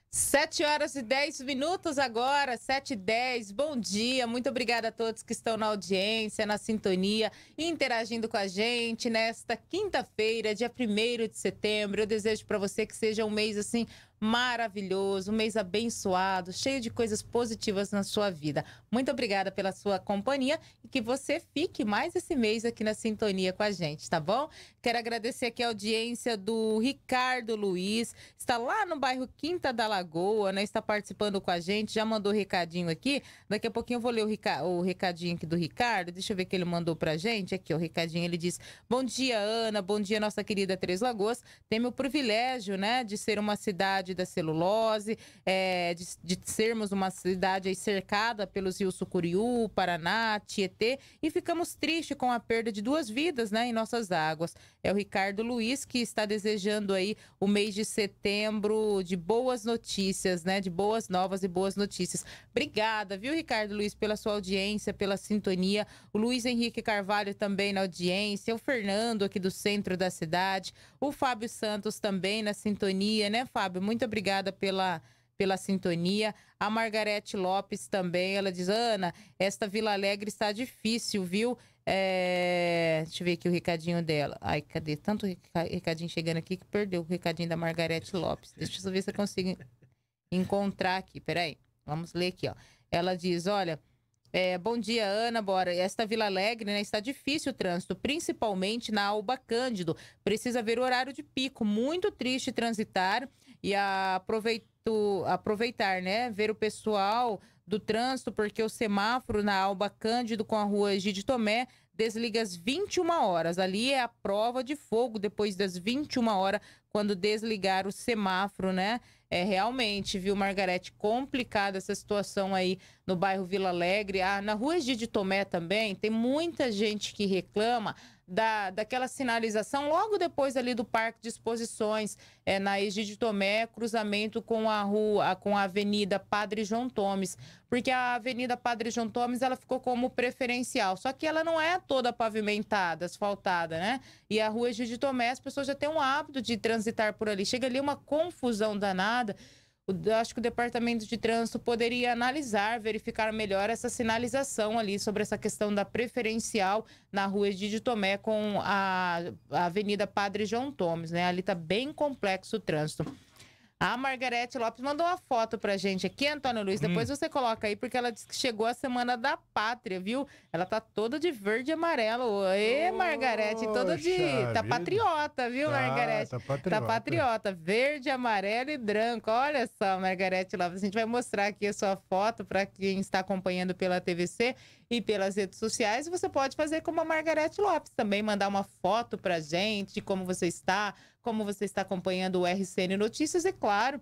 Sete horas e dez minutos agora, sete e dez. Bom dia, muito obrigada a todos que estão na audiência, na sintonia, interagindo com a gente nesta quinta-feira, dia 1 de setembro. Eu desejo para você que seja um mês assim maravilhoso, um mês abençoado, cheio de coisas positivas na sua vida. Muito obrigada pela sua companhia e que você fique mais esse mês aqui na sintonia com a gente, tá bom? Quero agradecer aqui a audiência do Ricardo Luiz, está lá no bairro Quinta da Lagoa, né? Está participando com a gente, já mandou recadinho aqui. Daqui a pouquinho eu vou ler o, rica... o recadinho aqui do Ricardo. Deixa eu ver o que ele mandou pra gente. Aqui, o recadinho, ele diz: "Bom dia, Ana. Bom dia, nossa querida Três Lagoas. Tenho o privilégio, né, de ser uma cidade da celulose, é, de, de, sermos uma cidade cercada pelos rios Sucuriú, Paraná, Tietê, e ficamos tristes com a perda de duas vidas né, em nossas águas. É o Ricardo Luiz que está desejando aí o mês de setembro de boas notícias, né? De boas novas e boas notícias. Obrigada, viu, Ricardo Luiz, pela sua audiência, pela sintonia. O Luiz Henrique Carvalho também na audiência, o Fernando aqui do centro da cidade, o Fábio Santos também na sintonia, né, Fábio? Muito muito obrigada pela pela sintonia. A Margarete Lopes também, ela diz: Ana, esta Vila Alegre está difícil, viu? É... Deixa eu ver aqui o recadinho dela. Ai, cadê? Tanto recadinho chegando aqui que perdeu o recadinho da Margarete Lopes. Deixa eu ver se eu consigo encontrar aqui. Peraí, vamos ler aqui, ó. Ela diz: Olha. É, bom dia, Ana. Bora. Esta Vila Alegre né, está difícil o trânsito, principalmente na Alba Cândido. Precisa ver o horário de pico. Muito triste transitar e aproveito, aproveitar, né? Ver o pessoal do trânsito, porque o semáforo na Alba Cândido com a rua Egide Tomé desliga às 21 horas. Ali é a prova de fogo depois das 21 horas, quando desligar o semáforo, né? É realmente, viu, Margarete, complicada essa situação aí no bairro Vila Alegre. Ah, na rua Egide Tomé também, tem muita gente que reclama da, daquela sinalização, logo depois ali do Parque de Exposições, é, na Egídio Tomé, cruzamento com a rua, com a Avenida Padre João Tomes, porque a Avenida Padre João Tomes, ela ficou como preferencial, só que ela não é toda pavimentada, asfaltada, né? E a rua Egídio Tomé, as pessoas já têm um hábito de transitar por ali, chega ali uma confusão danada, o, acho que o Departamento de Trânsito poderia analisar, verificar melhor essa sinalização ali sobre essa questão da preferencial na rua Egidio Tomé com a, a Avenida Padre João Tomes, né? Ali está bem complexo o trânsito. A Margarete Lopes mandou uma foto pra gente aqui, Antônio Luiz. Depois hum. você coloca aí, porque ela disse que chegou a Semana da Pátria, viu? Ela tá toda de verde e amarelo. Ê, Margarete, toda de. Tá patriota, viu, tá, Margarete? Tá patriota. tá patriota. Verde, amarelo e branco. Olha só, Margarete Lopes. A gente vai mostrar aqui a sua foto para quem está acompanhando pela TVC e pelas redes sociais. Você pode fazer como a Margarete Lopes também, mandar uma foto para gente de como você está, como você está acompanhando o RCN Notícias. E é claro,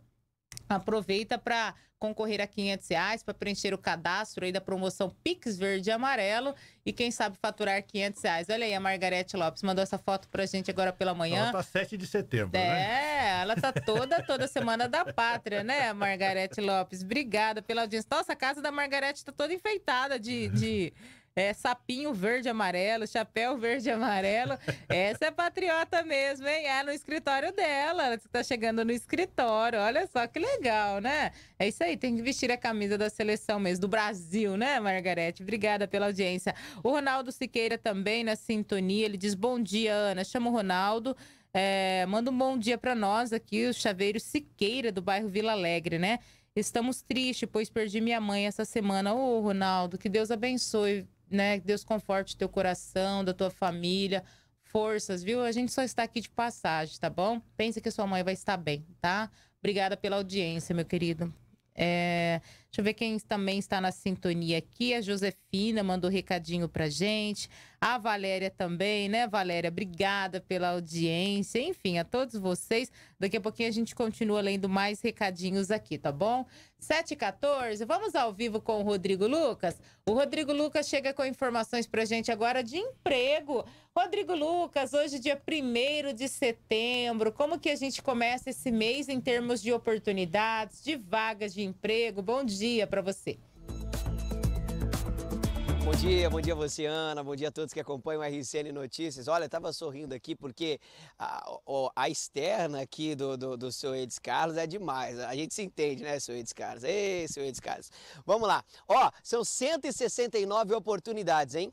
aproveita para concorrer a 500 reais para preencher o cadastro aí da promoção Pix Verde e Amarelo e quem sabe faturar 500 reais. Olha aí, a Margarete Lopes mandou essa foto pra gente agora pela manhã. Ela tá 7 de setembro, é, né? É, ela tá toda, toda semana da pátria, né, Margarete Lopes? Obrigada pela audiência. Nossa, a casa da Margarete tá toda enfeitada de... de... É, sapinho verde amarelo, chapéu verde amarelo. Essa é patriota mesmo, hein? É no escritório dela. Ela está chegando no escritório. Olha só que legal, né? É isso aí, tem que vestir a camisa da seleção mesmo, do Brasil, né, Margarete? Obrigada pela audiência. O Ronaldo Siqueira também na sintonia. Ele diz: Bom dia, Ana. Chama o Ronaldo. É, manda um bom dia para nós aqui, o Chaveiro Siqueira, do bairro Vila Alegre, né? Estamos tristes, pois perdi minha mãe essa semana. Ô, oh, Ronaldo, que Deus abençoe né? Deus conforte teu coração, da tua família, forças, viu? A gente só está aqui de passagem, tá bom? Pensa que sua mãe vai estar bem, tá? Obrigada pela audiência, meu querido. É, Deixa eu ver quem também está na sintonia aqui. A Josefina mandou recadinho pra gente. A Valéria também, né, Valéria? Obrigada pela audiência. Enfim, a todos vocês. Daqui a pouquinho a gente continua lendo mais recadinhos aqui, tá bom? 7h14, vamos ao vivo com o Rodrigo Lucas. O Rodrigo Lucas chega com informações pra gente agora de emprego. Rodrigo Lucas, hoje dia 1 de setembro, como que a gente começa esse mês em termos de oportunidades, de vagas de emprego? Bom dia dia para você. Bom dia, bom dia você, Ana. Bom dia a todos que acompanham o RCN Notícias. Olha, estava sorrindo aqui porque a, a externa aqui do, do, do, seu Edis Carlos é demais. A gente se entende, né, seu Edis Carlos? Ei, seu Edis Carlos. Vamos lá. Ó, são 169 oportunidades, hein?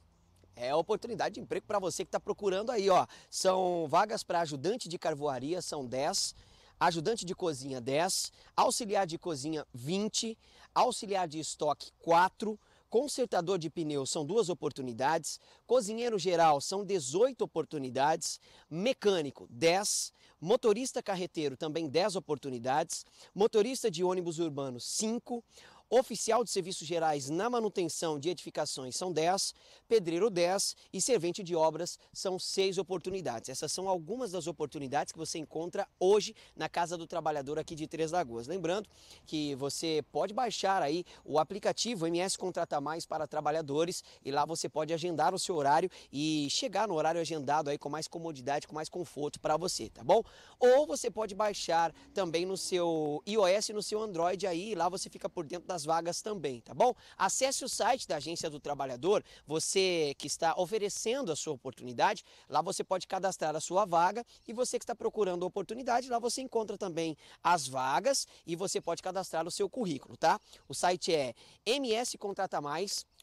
É oportunidade de emprego para você que está procurando aí, ó. São vagas para ajudante de carvoaria, são 10 ajudante de cozinha 10, auxiliar de cozinha 20, auxiliar de estoque 4, consertador de Pneus são duas oportunidades, cozinheiro geral são 18 oportunidades, mecânico 10, motorista carreteiro também 10 oportunidades, motorista de ônibus urbano 5, oficial de serviços gerais na manutenção de edificações são 10, pedreiro 10 e servente de obras são seis oportunidades. Essas são algumas das oportunidades que você encontra hoje na Casa do Trabalhador aqui de Três Lagoas. Lembrando que você pode baixar aí o aplicativo MS Contrata Mais para Trabalhadores e lá você pode agendar o seu horário e chegar no horário agendado aí com mais comodidade, com mais conforto para você, tá bom? Ou você pode baixar também no seu iOS e no seu Android aí, lá você fica por dentro das vagas também, tá bom? Acesse o site da Agência do Trabalhador, você você que está oferecendo a sua oportunidade, lá você pode cadastrar a sua vaga e você que está procurando a oportunidade, lá você encontra também as vagas e você pode cadastrar o seu currículo, tá? O site é mscontratamais.com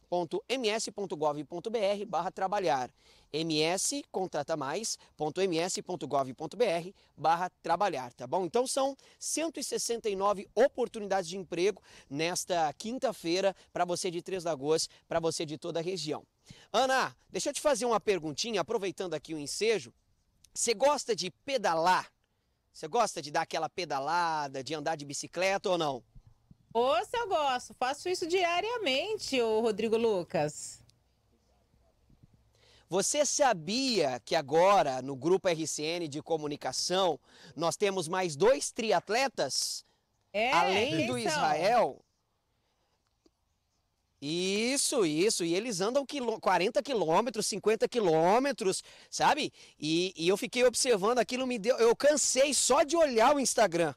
ms.gov.br barra trabalhar, ms.contratamais.ms.gov.br barra trabalhar, tá bom? Então são 169 oportunidades de emprego nesta quinta-feira para você de Três Lagoas, para você de toda a região. Ana, deixa eu te fazer uma perguntinha, aproveitando aqui o ensejo. Você gosta de pedalar? Você gosta de dar aquela pedalada, de andar de bicicleta ou não? Ô, se eu gosto, faço isso diariamente, ô Rodrigo Lucas. Você sabia que agora no grupo RCN de comunicação nós temos mais dois triatletas? É, Além do Israel, isso, isso. E eles andam quilô 40 quilômetros, 50 quilômetros, sabe? E, e, eu fiquei observando aquilo, me deu. Eu cansei só de olhar o Instagram.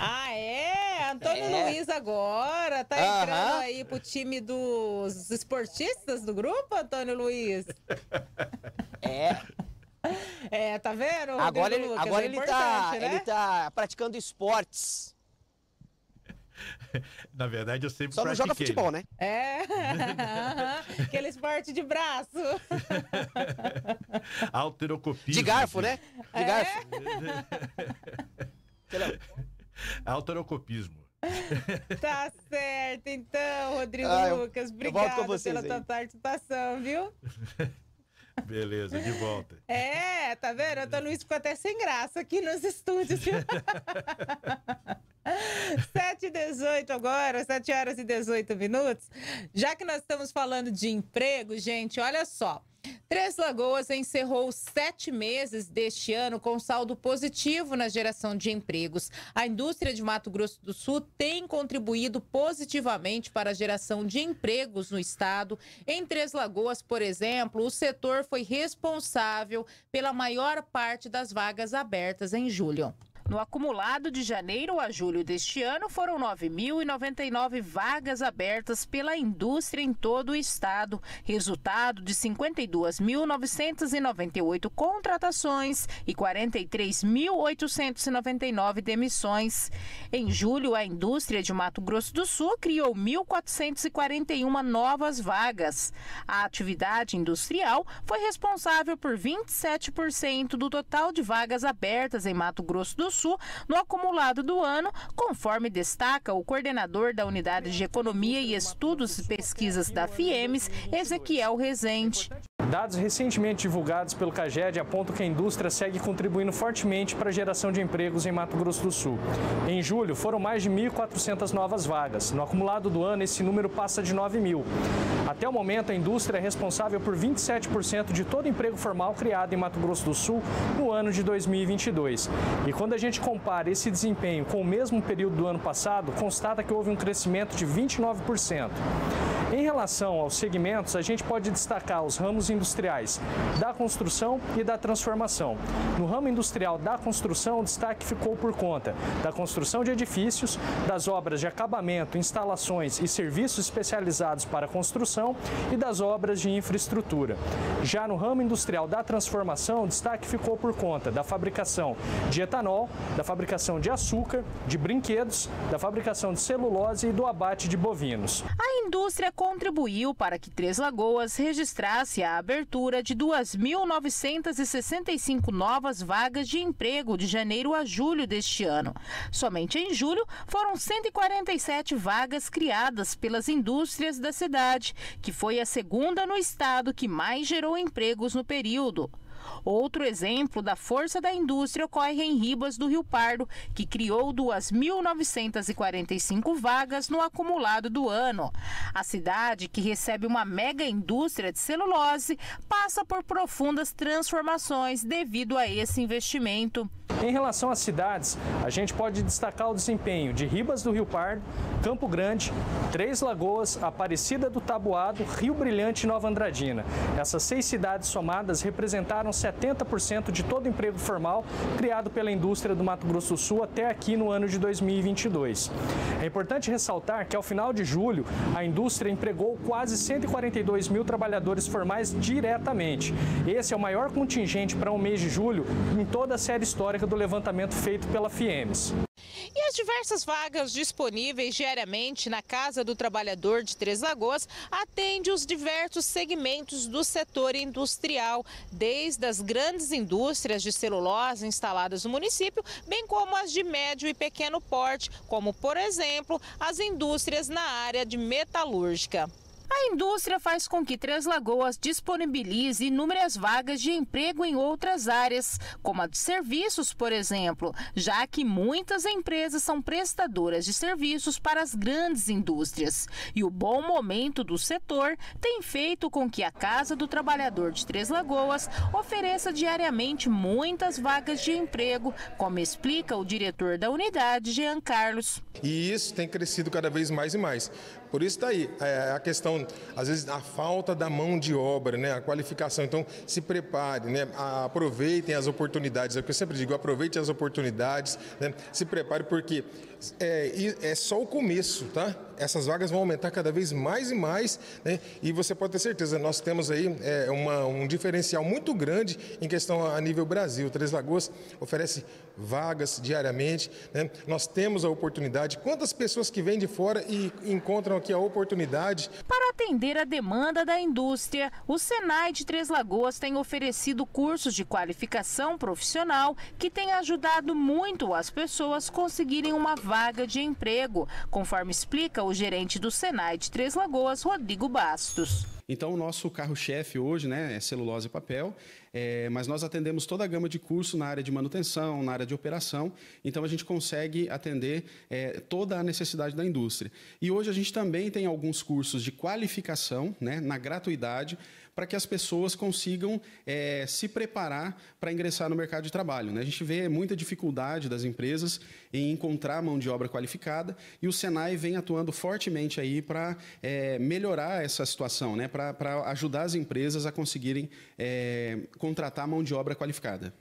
Ah, é? Antônio é. Luiz agora tá Aham. entrando aí pro time dos esportistas do grupo, Antônio Luiz. É. É, tá vendo? Agora ele, Lucas? agora é ele, tá, né? ele tá praticando esportes. Na verdade, eu sempre Só não joga né? futebol, né? É. Aquele esporte de braço. Alterocopia. De garfo, né? De garfo. É. É Autorocopismo. tá certo, então, Rodrigo ah, Lucas. Obrigado pela aí. tua participação, viu? Beleza, de volta. É, tá vendo? Antônio Luiz ficou até sem graça aqui nos estúdios. 7 e 18 agora, 7 horas e 18 minutos. Já que nós estamos falando de emprego, gente, olha só. Três Lagoas encerrou sete meses deste ano com saldo positivo na geração de empregos. A indústria de Mato Grosso do Sul tem contribuído positivamente para a geração de empregos no estado. Em Três Lagoas, por exemplo, o setor foi responsável pela maior parte das vagas abertas em julho. No acumulado de janeiro a julho deste ano, foram 9.099 vagas abertas pela indústria em todo o estado, resultado de 52.998 contratações e 43.899 demissões. Em julho, a indústria de Mato Grosso do Sul criou 1.441 novas vagas. A atividade industrial foi responsável por 27% do total de vagas abertas em Mato Grosso do Sul Sul no acumulado do ano, conforme destaca o coordenador da Unidade de Economia e Estudos e Pesquisas da FIEMES, Ezequiel Rezende. Dados recentemente divulgados pelo CAGED apontam que a indústria segue contribuindo fortemente para a geração de empregos em Mato Grosso do Sul. Em julho, foram mais de 1.400 novas vagas. No acumulado do ano, esse número passa de 9 mil. Até o momento, a indústria é responsável por 27% de todo emprego formal criado em Mato Grosso do Sul no ano de 2022. E quando a gente gente compara esse desempenho com o mesmo período do ano passado, constata que houve um crescimento de 29%. Em relação aos segmentos, a gente pode destacar os ramos industriais da construção e da transformação. No ramo industrial da construção, o destaque ficou por conta da construção de edifícios, das obras de acabamento, instalações e serviços especializados para a construção e das obras de infraestrutura. Já no ramo industrial da transformação, o destaque ficou por conta da fabricação de etanol, da fabricação de açúcar, de brinquedos, da fabricação de celulose e do abate de bovinos. A indústria contribuiu para que Três Lagoas registrasse a abertura de 2.965 novas vagas de emprego de janeiro a julho deste ano. Somente em julho foram 147 vagas criadas pelas indústrias da cidade, que foi a segunda no estado que mais gerou empregos no período. Outro exemplo da força da indústria ocorre em Ribas do Rio Pardo, que criou 2.945 vagas no acumulado do ano. A cidade, que recebe uma mega indústria de celulose, passa por profundas transformações devido a esse investimento. Em relação às cidades, a gente pode destacar o desempenho de Ribas do Rio Pardo, Campo Grande, Três Lagoas, Aparecida do Tabuado, Rio Brilhante e Nova Andradina. Essas seis cidades somadas representaram 70% de todo emprego formal criado pela indústria do Mato Grosso do Sul até aqui no ano de 2022. É importante ressaltar que ao final de julho, a indústria empregou quase 142 mil trabalhadores formais diretamente. Esse é o maior contingente para o um mês de julho em toda a série histórica do levantamento feito pela FIEMES. E as diversas vagas disponíveis diariamente na Casa do Trabalhador de Três Lagoas atende os diversos segmentos do setor industrial, desde as grandes indústrias de celulose instaladas no município, bem como as de médio e pequeno porte, como, por exemplo, as indústrias na área de metalúrgica. A indústria faz com que Três Lagoas disponibilize inúmeras vagas de emprego em outras áreas, como a de serviços, por exemplo, já que muitas empresas são prestadoras de serviços para as grandes indústrias. E o bom momento do setor tem feito com que a Casa do Trabalhador de Três Lagoas ofereça diariamente muitas vagas de emprego, como explica o diretor da unidade, Jean Carlos. E isso tem crescido cada vez mais e mais. Por isso, daí, tá é, a questão então, às vezes, a falta da mão de obra, né? a qualificação. Então, se prepare, né? aproveitem as oportunidades. É o que eu sempre digo, aproveitem as oportunidades, né? se prepare, porque é, é só o começo, tá? Essas vagas vão aumentar cada vez mais e mais, né? E você pode ter certeza, nós temos aí é, uma, um diferencial muito grande em questão a, nível Brasil. Três Lagoas oferece vagas diariamente, né? Nós temos a oportunidade. Quantas pessoas que vêm de fora e encontram aqui a oportunidade? Para atender a demanda da indústria, o Senai de Três Lagoas tem oferecido cursos de qualificação profissional que tem ajudado muito as pessoas conseguirem uma vaga vaga de emprego, conforme explica o gerente do Senai de Três Lagoas, Rodrigo Bastos. Então, o nosso carro-chefe hoje né, é celulose e papel, é, mas nós atendemos toda a gama de curso na área de manutenção, na área de operação, então a gente consegue atender é, toda a necessidade da indústria. E hoje a gente também tem alguns cursos de qualificação né, na gratuidade, para que as pessoas consigam é, se preparar para ingressar no mercado de trabalho. Né? A gente vê muita dificuldade das empresas em encontrar mão de obra qualificada e o Senai vem atuando fortemente aí para é, melhorar essa situação, né? para ajudar as empresas a conseguirem é, contratar mão de obra qualificada.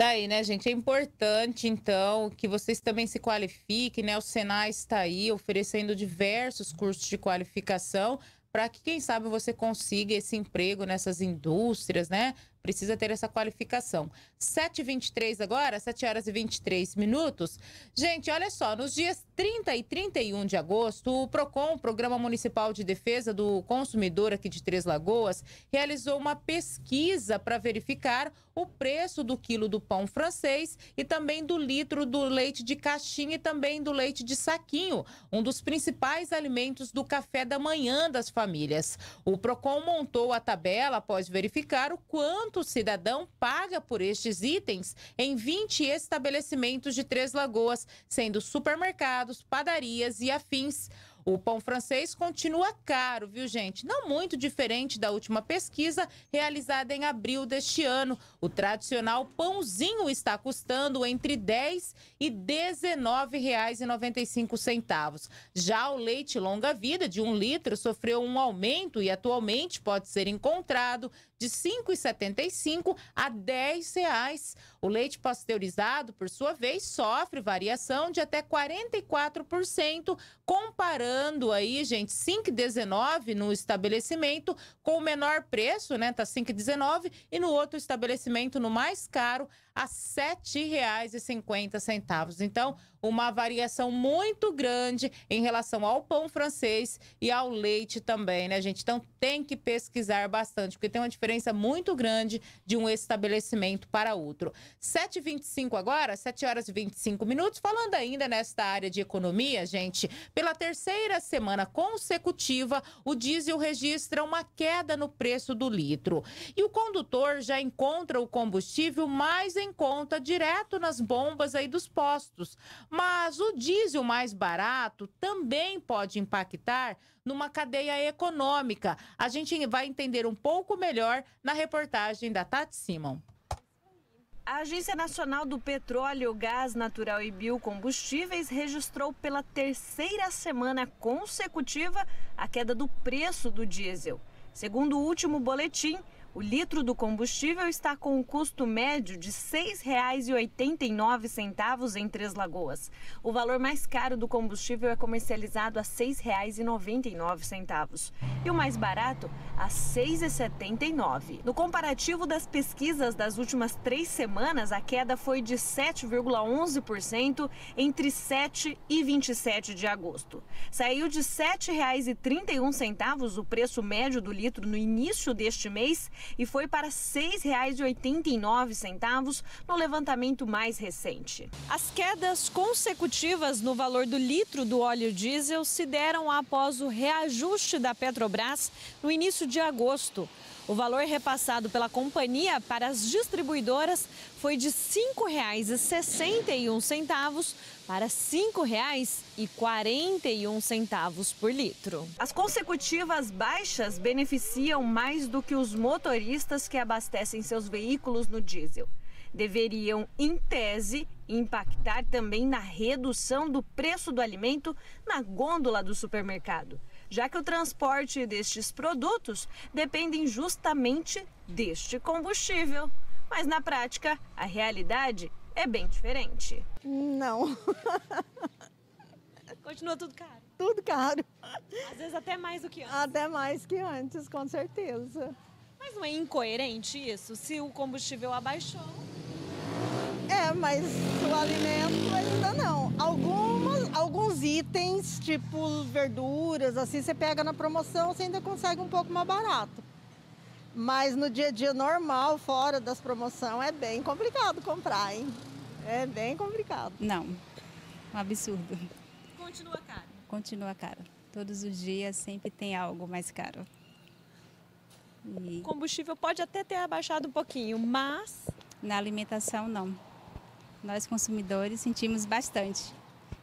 Daí, tá né, gente? É importante, então, que vocês também se qualifiquem, né? O Senai está aí oferecendo diversos cursos de qualificação para que, quem sabe, você consiga esse emprego nessas indústrias, né? Precisa ter essa qualificação. 7h23 agora, 7 horas e 23 minutos. Gente, olha só, nos dias 30 e 31 de agosto, o PROCON, o Programa Municipal de Defesa do Consumidor aqui de Três Lagoas, realizou uma pesquisa para verificar o preço do quilo do pão francês e também do litro do leite de caixinha e também do leite de saquinho, um dos principais alimentos do café da manhã das famílias. O Procon montou a tabela após verificar o quanto o cidadão paga por estes itens em 20 estabelecimentos de Três Lagoas, sendo supermercados, padarias e afins. O pão francês continua caro, viu, gente? Não muito diferente da última pesquisa realizada em abril deste ano. O tradicional pãozinho está custando entre 10 e 19 reais e 95 centavos. Já o leite longa vida de um litro sofreu um aumento e atualmente pode ser encontrado de R$ 5,75 a R$ 10,00. O leite pasteurizado, por sua vez, sofre variação de até 44%, comparando aí, gente, R$ 5,19 no estabelecimento com o menor preço, né? Tá R$ 5,19 e no outro estabelecimento, no mais caro, a R$ 7,50. Então, uma variação muito grande em relação ao pão francês e ao leite também, né, gente? Então, tem que pesquisar bastante, porque tem uma diferença diferença muito grande de um estabelecimento para outro. 7h25 agora, 7 horas e 25 minutos. Falando ainda nesta área de economia, gente, pela terceira semana consecutiva, o diesel registra uma queda no preço do litro. E o condutor já encontra o combustível mais em conta direto nas bombas aí dos postos. Mas o diesel mais barato também pode impactar numa cadeia econômica. A gente vai entender um pouco melhor na reportagem da Tati Simon. A Agência Nacional do Petróleo, Gás Natural e Biocombustíveis registrou pela terceira semana consecutiva a queda do preço do diesel. Segundo o último boletim, o litro do combustível está com um custo médio de R$ 6,89 em Três Lagoas. O valor mais caro do combustível é comercializado a R$ 6,99 e o mais barato a R$ 6,79. No comparativo das pesquisas das últimas três semanas, a queda foi de 7,11% entre 7 e 27 de agosto. Saiu de R$ 7,31 o preço médio do litro no início deste mês e foi para R$ 6,89 no levantamento mais recente. As quedas consecutivas no valor do litro do óleo diesel se deram após o reajuste da Petrobras no início de agosto. O valor repassado pela companhia para as distribuidoras foi de R$ 5,61 para R$ 5,41 por litro. As consecutivas baixas beneficiam mais do que os motoristas que abastecem seus veículos no diesel. Deveriam, em tese, impactar também na redução do preço do alimento na gôndola do supermercado, já que o transporte destes produtos dependem justamente deste combustível. Mas na prática, a realidade é bem diferente. Não. Continua tudo caro? Tudo caro. Às vezes até mais do que antes. Até mais que antes, com certeza. Mas não é incoerente isso? Se o combustível abaixou. É, mas o alimento ainda não. Algumas, alguns itens, tipo verduras, assim, você pega na promoção, você ainda consegue um pouco mais barato. Mas no dia a dia normal, fora das promoções, é bem complicado comprar, hein? É bem complicado. Não, um absurdo. Continua caro? Continua caro. Todos os dias sempre tem algo mais caro. E... O combustível pode até ter abaixado um pouquinho, mas... Na alimentação, não. Nós, consumidores, sentimos bastante.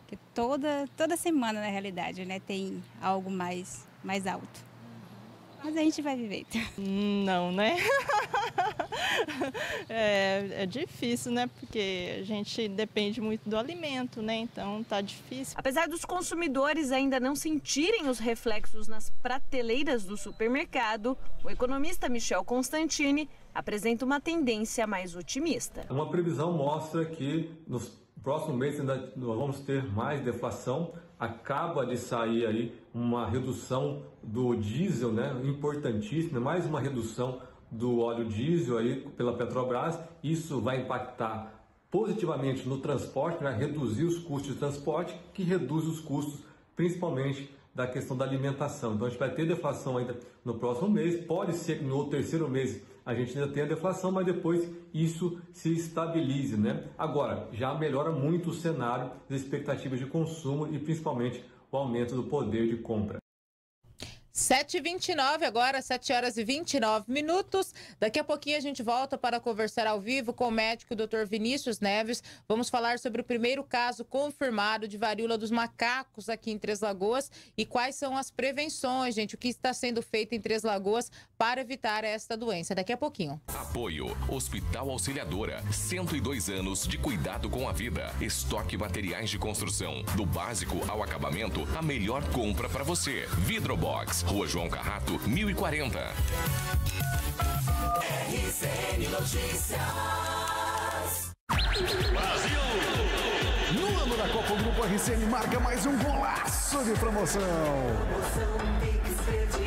Porque toda, toda semana, na realidade, né, tem algo mais, mais alto. Mas a gente vai viver. Então. Não, né? é, é, difícil, né? Porque a gente depende muito do alimento, né? Então tá difícil. Apesar dos consumidores ainda não sentirem os reflexos nas prateleiras do supermercado, o economista Michel Constantini apresenta uma tendência mais otimista. Uma previsão mostra que nos próximos meses ainda nós vamos ter mais deflação acaba de sair aí uma redução do diesel, né, importantíssima, mais uma redução do óleo diesel aí pela Petrobras. Isso vai impactar positivamente no transporte, né, reduzir os custos de transporte, que reduz os custos principalmente da questão da alimentação. Então a gente vai ter deflação ainda no próximo mês, pode ser que no terceiro mês a gente ainda tem a deflação, mas depois isso se estabilize, né? Agora, já melhora muito o cenário das expectativas de consumo e principalmente o aumento do poder de compra. 7h29 agora, 7 horas e 29 minutos. Daqui a pouquinho a gente volta para conversar ao vivo com o médico Dr. Vinícius Neves. Vamos falar sobre o primeiro caso confirmado de varíola dos macacos aqui em Três Lagoas e quais são as prevenções, gente, o que está sendo feito em Três Lagoas para evitar esta doença. Daqui a pouquinho. Apoio Hospital Auxiliadora, 102 anos de cuidado com a vida. Estoque materiais de construção, do básico ao acabamento, a melhor compra para você. Vidrobox Rua João Carrato, 1040. RCN Notícias. Brasil! No ano da Copa, o Grupo RCN marca mais um golaço de promoção. promoção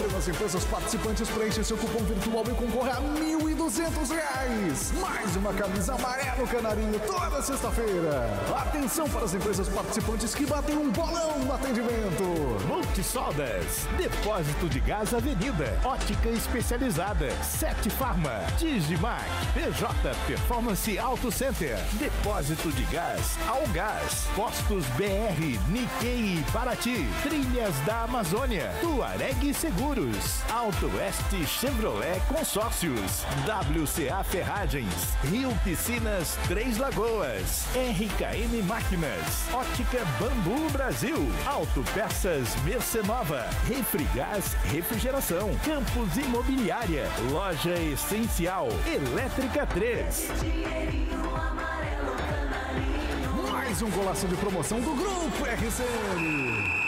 Entre nas empresas participantes, preencha seu cupom virtual e concorra a mil e duzentos reais. Mais uma camisa amarelo canarinho toda sexta-feira. Atenção para as empresas participantes que batem um bolão no atendimento. Multisodas, Depósito de Gás Avenida, Ótica Especializada, Sete Farma, Digimac, PJ Performance Auto Center, Depósito de Gás, Algás, Postos BR, Nikkei e Paraty, Trilhas da Amazônia, Tuareg Seguro. Seguros, Auto Oeste Chevrolet Consórcios, WCA Ferragens, Rio Piscinas Três Lagoas, RKM Máquinas, Ótica Bambu Brasil, Auto Peças Mercenova, Refrigás Refrigeração, Campos Imobiliária, Loja Essencial, Elétrica 3. Mais um golaço de promoção do Grupo RC.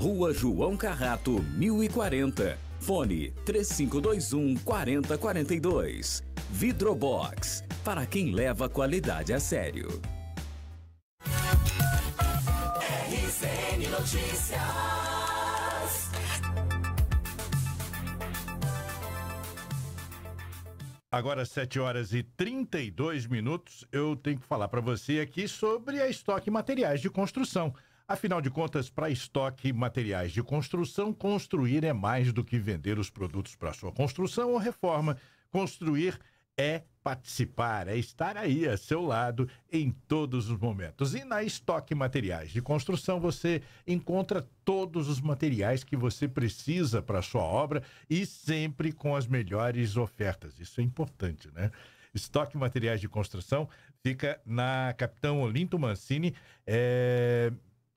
Rua João Carrato, 1040. Fone 3521 4042. Vidrobox para quem leva qualidade a sério. RCN Notícias. Agora, 7 horas e 32 minutos, eu tenho que falar para você aqui sobre a estoque materiais de construção. Afinal de contas, para estoque materiais de construção, construir é mais do que vender os produtos para sua construção ou reforma. Construir é participar, é estar aí a seu lado em todos os momentos. E na Estoque Materiais de Construção você encontra todos os materiais que você precisa para sua obra e sempre com as melhores ofertas. Isso é importante, né? Estoque Materiais de Construção fica na Capitão Olinto Mancini, é,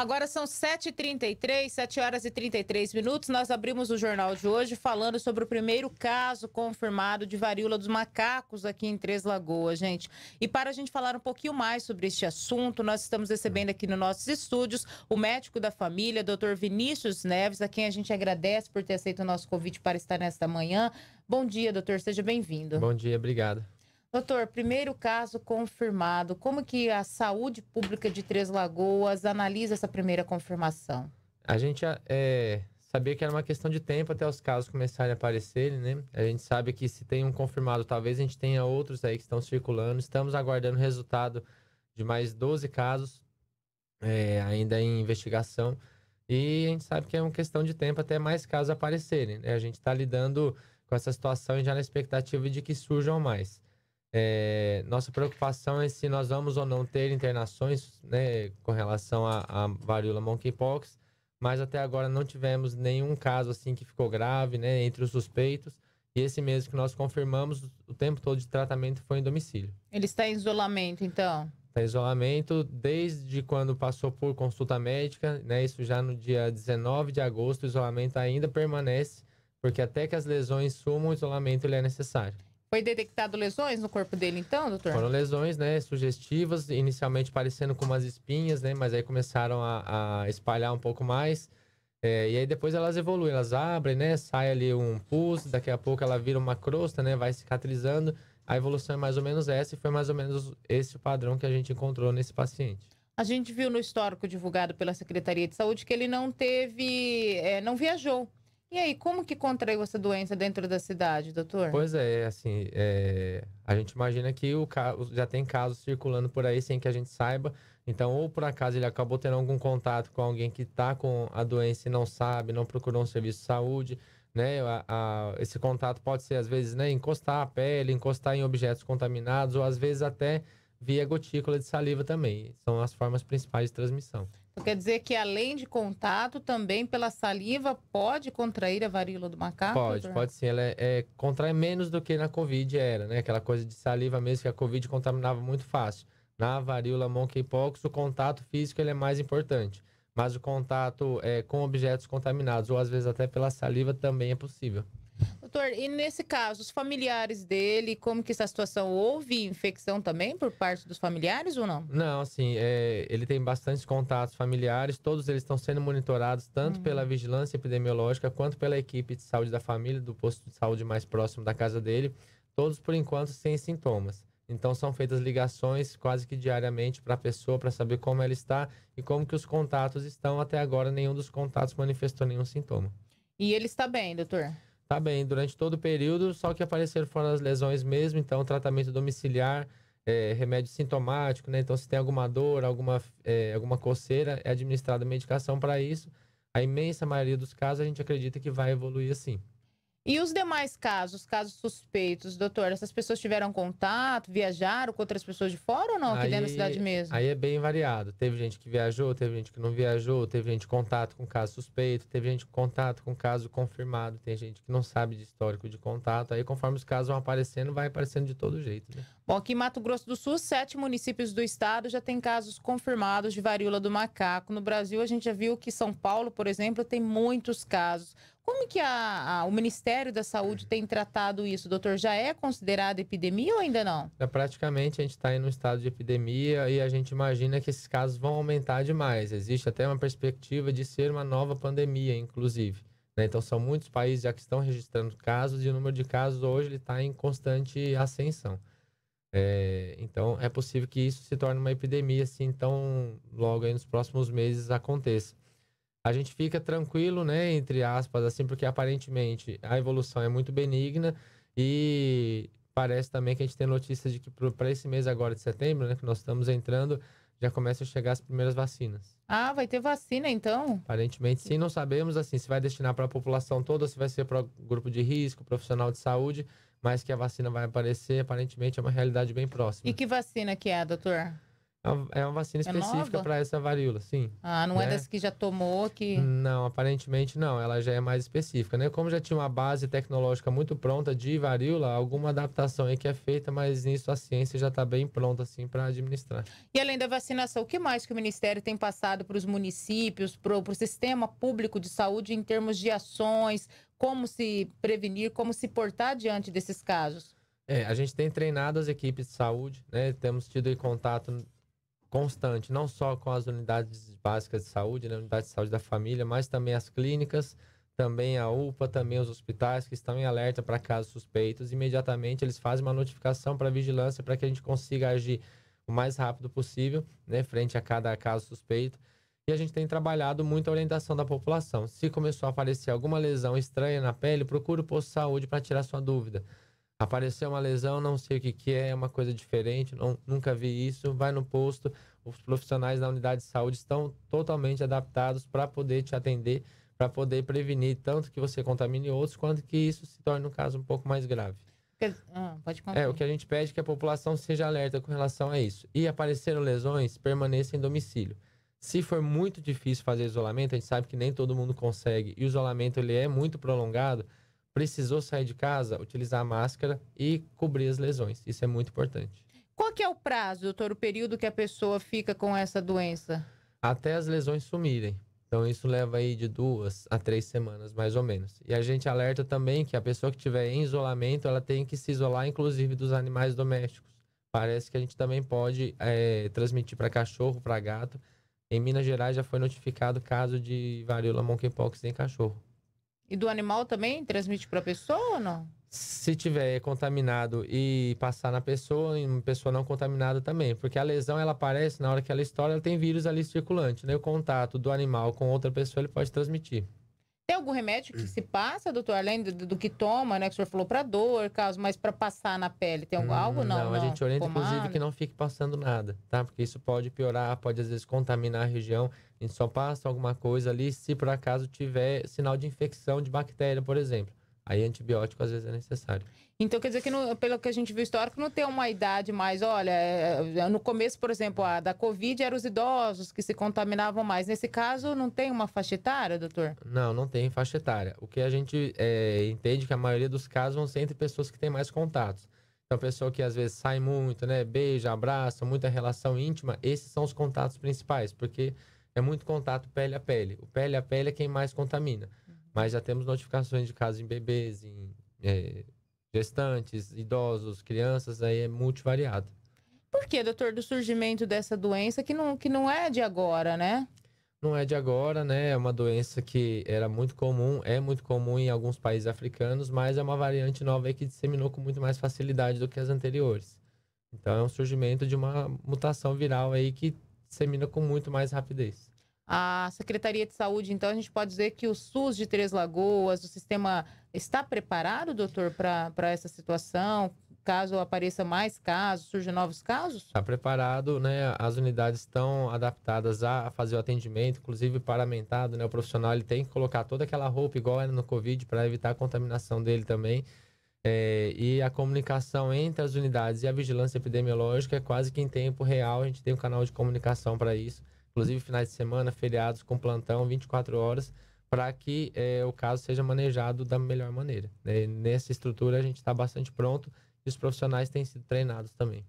Agora são 7h33, 7 horas e 33 minutos. Nós abrimos o jornal de hoje falando sobre o primeiro caso confirmado de varíola dos macacos aqui em Três Lagoas, gente. E para a gente falar um pouquinho mais sobre este assunto, nós estamos recebendo aqui nos nossos estúdios o médico da família, Dr. Vinícius Neves, a quem a gente agradece por ter aceito o nosso convite para estar nesta manhã. Bom dia, doutor, seja bem-vindo. Bom dia, obrigado. Doutor, primeiro caso confirmado. Como que a saúde pública de Três Lagoas analisa essa primeira confirmação? A gente ah, é, sabia que era uma questão de tempo até os casos começarem a aparecer, né? A gente sabe que se tem um confirmado, talvez a gente tenha outros aí que estão circulando. Estamos aguardando o resultado de mais 12 casos é, ainda em investigação. E a gente sabe que é uma questão de tempo até mais casos aparecerem. Né? A gente está lidando com essa situação e já na expectativa de que surjam mais. É, nossa preocupação é se nós vamos ou não ter internações né, com relação à varíola monkeypox, mas até agora não tivemos nenhum caso assim que ficou grave né, entre os suspeitos. E esse mesmo que nós confirmamos, o tempo todo de tratamento foi em domicílio. Ele está em isolamento, então? Está em isolamento desde quando passou por consulta médica, né? Isso já no dia 19 de agosto, o isolamento ainda permanece, porque até que as lesões sumam, o isolamento ele é necessário. Foi detectado lesões no corpo dele, então, doutor? Foram lesões, né, sugestivas, inicialmente parecendo com umas espinhas, né, mas aí começaram a, a espalhar um pouco mais. É, e aí depois elas evoluem, elas abrem, né, sai ali um pus, daqui a pouco ela vira uma crosta, né, vai cicatrizando. A evolução é mais ou menos essa e foi mais ou menos esse o padrão que a gente encontrou nesse paciente. A gente viu no histórico divulgado pela Secretaria de Saúde que ele não teve, é, não viajou e aí, como que contraiu essa doença dentro da cidade, doutor? Pois é, assim, é... a gente imagina que o já tem casos circulando por aí sem que a gente saiba. Então, ou por acaso ele acabou tendo algum contato com alguém que está com a doença e não sabe, não procurou um serviço de saúde, né? A, a... esse contato pode ser, às vezes, né, encostar a pele, encostar em objetos contaminados, ou às vezes até via gotícula de saliva também. São as formas principais de transmissão. Então, quer dizer que além de contato, também pela saliva pode contrair a varíola do macaco? Pode, pode sim. Ela é, é, contrai menos do que na Covid era, né? Aquela coisa de saliva mesmo que a Covid contaminava muito fácil. Na varíola monkeypox, o contato físico ele é mais importante. Mas o contato é, com objetos contaminados, ou às vezes até pela saliva, também é possível. Doutor, e nesse caso, os familiares dele, como que está a situação? Houve infecção também por parte dos familiares ou não? Não, assim, é, ele tem bastantes contatos familiares, todos eles estão sendo monitorados tanto uhum. pela vigilância epidemiológica quanto pela equipe de saúde da família, do posto de saúde mais próximo da casa dele, todos por enquanto sem sintomas. Então são feitas ligações quase que diariamente para a pessoa para saber como ela está e como que os contatos estão. Até agora nenhum dos contatos manifestou nenhum sintoma. E ele está bem, doutor? Tá bem, durante todo o período, só que apareceram foram as lesões mesmo, então tratamento domiciliar, é, remédio sintomático, né? Então, se tem alguma dor, alguma, é, alguma coceira, é administrada medicação para isso. A imensa maioria dos casos a gente acredita que vai evoluir assim. E os demais casos, casos suspeitos, doutor, essas pessoas tiveram contato, viajaram com outras pessoas de fora ou não, aqui aí, dentro da cidade mesmo? Aí é bem variado. Teve gente que viajou, teve gente que não viajou, teve gente em contato com caso suspeito, teve gente em contato com caso confirmado, tem gente que não sabe de histórico de contato. Aí, conforme os casos vão aparecendo, vai aparecendo de todo jeito. Né? Bom, aqui em Mato Grosso do Sul, sete municípios do estado já tem casos confirmados de varíola do macaco. No Brasil, a gente já viu que São Paulo, por exemplo, tem muitos casos. Como que a, a, o Ministério da Saúde tem tratado isso, doutor? Já é considerado epidemia ou ainda não? É, praticamente a gente está em um estado de epidemia e a gente imagina que esses casos vão aumentar demais. Existe até uma perspectiva de ser uma nova pandemia, inclusive. Né? Então são muitos países já que estão registrando casos e o número de casos hoje está em constante ascensão. É, então é possível que isso se torne uma epidemia, assim, então logo nos próximos meses aconteça a gente fica tranquilo, né, entre aspas, assim, porque aparentemente a evolução é muito benigna e parece também que a gente tem notícia de que para esse mês agora de setembro, né, que nós estamos entrando, já começam a chegar as primeiras vacinas. Ah, vai ter vacina então? Aparentemente sim, não sabemos assim se vai destinar para a população toda, se vai ser para grupo de risco, profissional de saúde, mas que a vacina vai aparecer, aparentemente é uma realidade bem próxima. E que vacina que é, doutor? É, é uma vacina é específica é para essa varíola, sim. Ah, não é né? é dessa que já tomou que. Não, aparentemente não. Ela já é mais específica, né? Como já tinha uma base tecnológica muito pronta de varíola, alguma adaptação aí que é feita, mas nisso a ciência já está bem pronta, assim, para administrar. E além da vacinação, o que mais que o Ministério tem passado para os municípios, para o sistema público de saúde em termos de ações, como se prevenir, como se portar diante desses casos? É, a gente tem treinado as equipes de saúde, né? Temos tido contato constante, não só com as unidades básicas de saúde, né, unidade de saúde da família, mas também as clínicas, também a UPA, também os hospitais que estão em alerta para casos suspeitos. Imediatamente eles fazem uma notificação para a vigilância para que a gente consiga agir o mais rápido possível, né, frente a cada caso suspeito. E a gente tem trabalhado muito a orientação da população. Se começou a aparecer alguma lesão estranha na pele, procure o posto de saúde para tirar sua dúvida apareceu uma lesão, não sei o que, que é, é uma coisa diferente, não, nunca vi isso, vai no posto, os profissionais da unidade de saúde estão totalmente adaptados para poder te atender, para poder prevenir tanto que você contamine outros, quanto que isso se torne um caso um pouco mais grave. Ah, pode É, o que a gente pede é que a população seja alerta com relação a isso. E apareceram lesões, permaneça em domicílio. Se for muito difícil fazer isolamento, a gente sabe que nem todo mundo consegue, e o isolamento ele é muito prolongado, precisou sair de casa, utilizar máscara e cobrir as lesões. Isso é muito importante. Qual que é o prazo, doutor, o período que a pessoa fica com essa doença? Até as lesões sumirem. Então isso leva aí de duas a três semanas, mais ou menos. E a gente alerta também que a pessoa que estiver em isolamento, ela tem que se isolar, inclusive, dos animais domésticos. Parece que a gente também pode é, transmitir para cachorro, para gato. Em Minas Gerais já foi notificado caso de varíola monkeypox em cachorro. E do animal também transmite para a pessoa ou não? Se tiver contaminado e passar na pessoa, em uma pessoa não contaminada também, porque a lesão ela aparece na hora que ela estoura, ela tem vírus ali circulante, né? O contato do animal com outra pessoa ele pode transmitir. Tem algum remédio que se passa, doutor, além do, do que toma, né? Que o senhor falou para dor, caso, mas para passar na pele, tem algum, hum, algo? Não, não, a gente orienta, Pomada. inclusive, que não fique passando nada, tá? Porque isso pode piorar, pode às vezes contaminar a região. A gente só passa alguma coisa ali se por acaso tiver sinal de infecção de bactéria, por exemplo. Aí antibiótico às vezes é necessário. Então quer dizer que no, pelo que a gente viu histórico, não tem uma idade mais, olha, é, é, no começo, por exemplo, a da Covid eram os idosos que se contaminavam mais. Nesse caso, não tem uma faixa etária, doutor? Não, não tem faixa etária. O que a gente é, entende é que a maioria dos casos vão ser entre pessoas que têm mais contatos. Então, pessoa que às vezes sai muito, né, beija, abraça, muita relação íntima, esses são os contatos principais, porque é muito contato pele a pele. O pele a pele é quem mais contamina. Uhum. Mas já temos notificações de casos em bebês, em é, gestantes, idosos, crianças, aí é multivariado. Por que, doutor, do surgimento dessa doença que não, que não é de agora, né? Não é de agora, né? É uma doença que era muito comum, é muito comum em alguns países africanos, mas é uma variante nova aí que disseminou com muito mais facilidade do que as anteriores. Então é um surgimento de uma mutação viral aí que dissemina com muito mais rapidez. A Secretaria de Saúde, então, a gente pode dizer que o SUS de Três Lagoas, o sistema está preparado, doutor, para essa situação? Caso apareça mais casos, surjam novos casos? Está preparado, né? As unidades estão adaptadas a fazer o atendimento, inclusive paramentado, né? O profissional ele tem que colocar toda aquela roupa igual era no Covid para evitar a contaminação dele também. É, e a comunicação entre as unidades e a vigilância epidemiológica é quase que em tempo real. A gente tem um canal de comunicação para isso, inclusive finais de semana, feriados com plantão, 24 horas, para que é, o caso seja manejado da melhor maneira. Né? Nessa estrutura a gente está bastante pronto e os profissionais têm sido treinados também.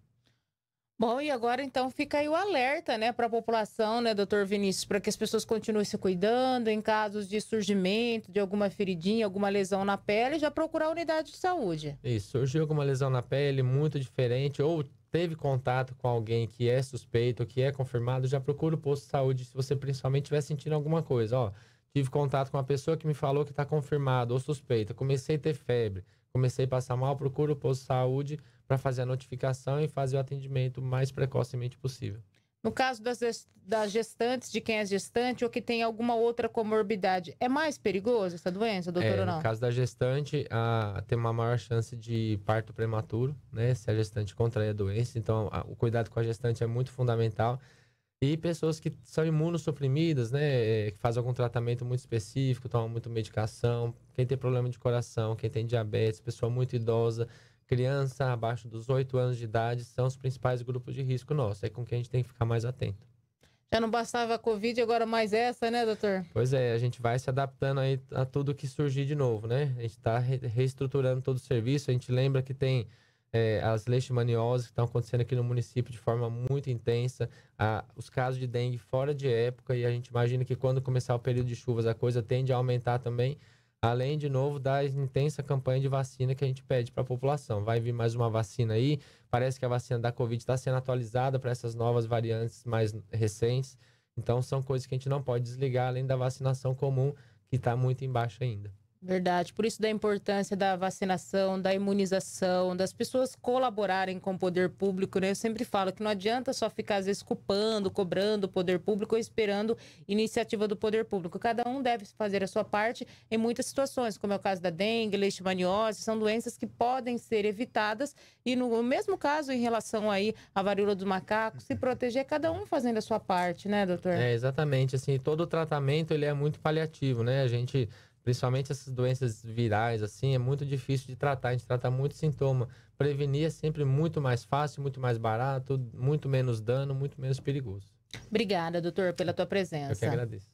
Bom, e agora então fica aí o alerta, né, para a população, né, doutor Vinícius, para que as pessoas continuem se cuidando em casos de surgimento de alguma feridinha, alguma lesão na pele, já procurar a unidade de saúde. Isso, surgiu alguma lesão na pele muito diferente ou teve contato com alguém que é suspeito, que é confirmado, já procura o posto de saúde se você principalmente estiver sentindo alguma coisa, ó. Tive contato com uma pessoa que me falou que está confirmado ou suspeita, comecei a ter febre, comecei a passar mal, procuro o posto de saúde para fazer a notificação e fazer o atendimento mais precocemente possível. No caso das, das gestantes, de quem é gestante ou que tem alguma outra comorbidade, é mais perigoso essa doença, doutor, é, ou não? No caso da gestante, a, tem uma maior chance de parto prematuro, né? Se a gestante contrair a doença. Então, a, o cuidado com a gestante é muito fundamental. E pessoas que são imunossuprimidas, né? É, que fazem algum tratamento muito específico, tomam muita medicação. Quem tem problema de coração, quem tem diabetes, pessoa muito idosa, criança abaixo dos 8 anos de idade, são os principais grupos de risco nossos. É com quem a gente tem que ficar mais atento. Já não bastava a Covid, agora mais essa, né, doutor? Pois é, a gente vai se adaptando aí a tudo que surgir de novo, né? A gente está reestruturando todo o serviço. A gente lembra que tem é, as leishmanioses que estão acontecendo aqui no município de forma muito intensa, a, os casos de dengue fora de época, e a gente imagina que quando começar o período de chuvas a coisa tende a aumentar também, além, de novo, da intensa campanha de vacina que a gente pede para a população. Vai vir mais uma vacina aí, parece que a vacina da Covid está sendo atualizada para essas novas variantes mais recentes, então são coisas que a gente não pode desligar, além da vacinação comum, que está muito embaixo ainda. Verdade. Por isso da importância da vacinação, da imunização, das pessoas colaborarem com o poder público, né? Eu sempre falo que não adianta só ficar às vezes culpando, cobrando o poder público ou esperando iniciativa do poder público. Cada um deve fazer a sua parte em muitas situações, como é o caso da dengue, leishmaniose, são doenças que podem ser evitadas e no mesmo caso em relação aí à varíola do macaco, se proteger cada um fazendo a sua parte, né, doutor? É, exatamente, assim, todo o tratamento ele é muito paliativo, né? A gente Principalmente essas doenças virais, assim, é muito difícil de tratar. A gente trata muito sintoma. Prevenir é sempre muito mais fácil, muito mais barato, muito menos dano, muito menos perigoso. Obrigada, doutor, pela tua presença. Eu que agradeço.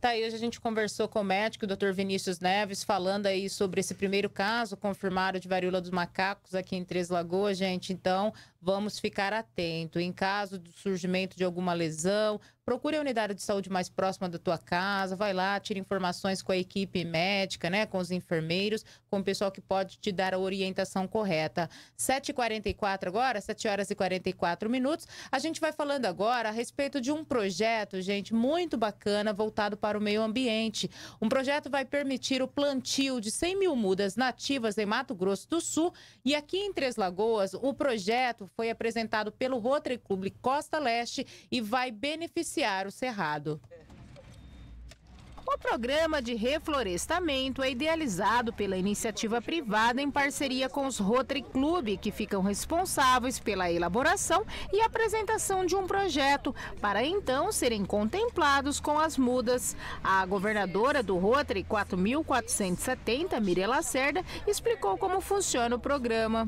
Tá aí, hoje a gente conversou com o médico, o Dr. Vinícius Neves, falando aí sobre esse primeiro caso confirmado de varíola dos macacos aqui em Três Lagoas, gente. Então, Vamos ficar atento. Em caso do surgimento de alguma lesão, procure a unidade de saúde mais próxima da tua casa, vai lá, tira informações com a equipe médica, né, com os enfermeiros, com o pessoal que pode te dar a orientação correta. 7h44 agora, 7 horas e 44 minutos. A gente vai falando agora a respeito de um projeto, gente, muito bacana, voltado para o meio ambiente. Um projeto vai permitir o plantio de 100 mil mudas nativas em Mato Grosso do Sul e aqui em Três Lagoas, o projeto foi apresentado pelo Rotary Club Costa Leste e vai beneficiar o Cerrado. O programa de reflorestamento é idealizado pela iniciativa privada em parceria com os Rotary Club que ficam responsáveis pela elaboração e apresentação de um projeto, para então serem contemplados com as mudas. A governadora do Rotary 4470, Mirela Cerda, explicou como funciona o programa.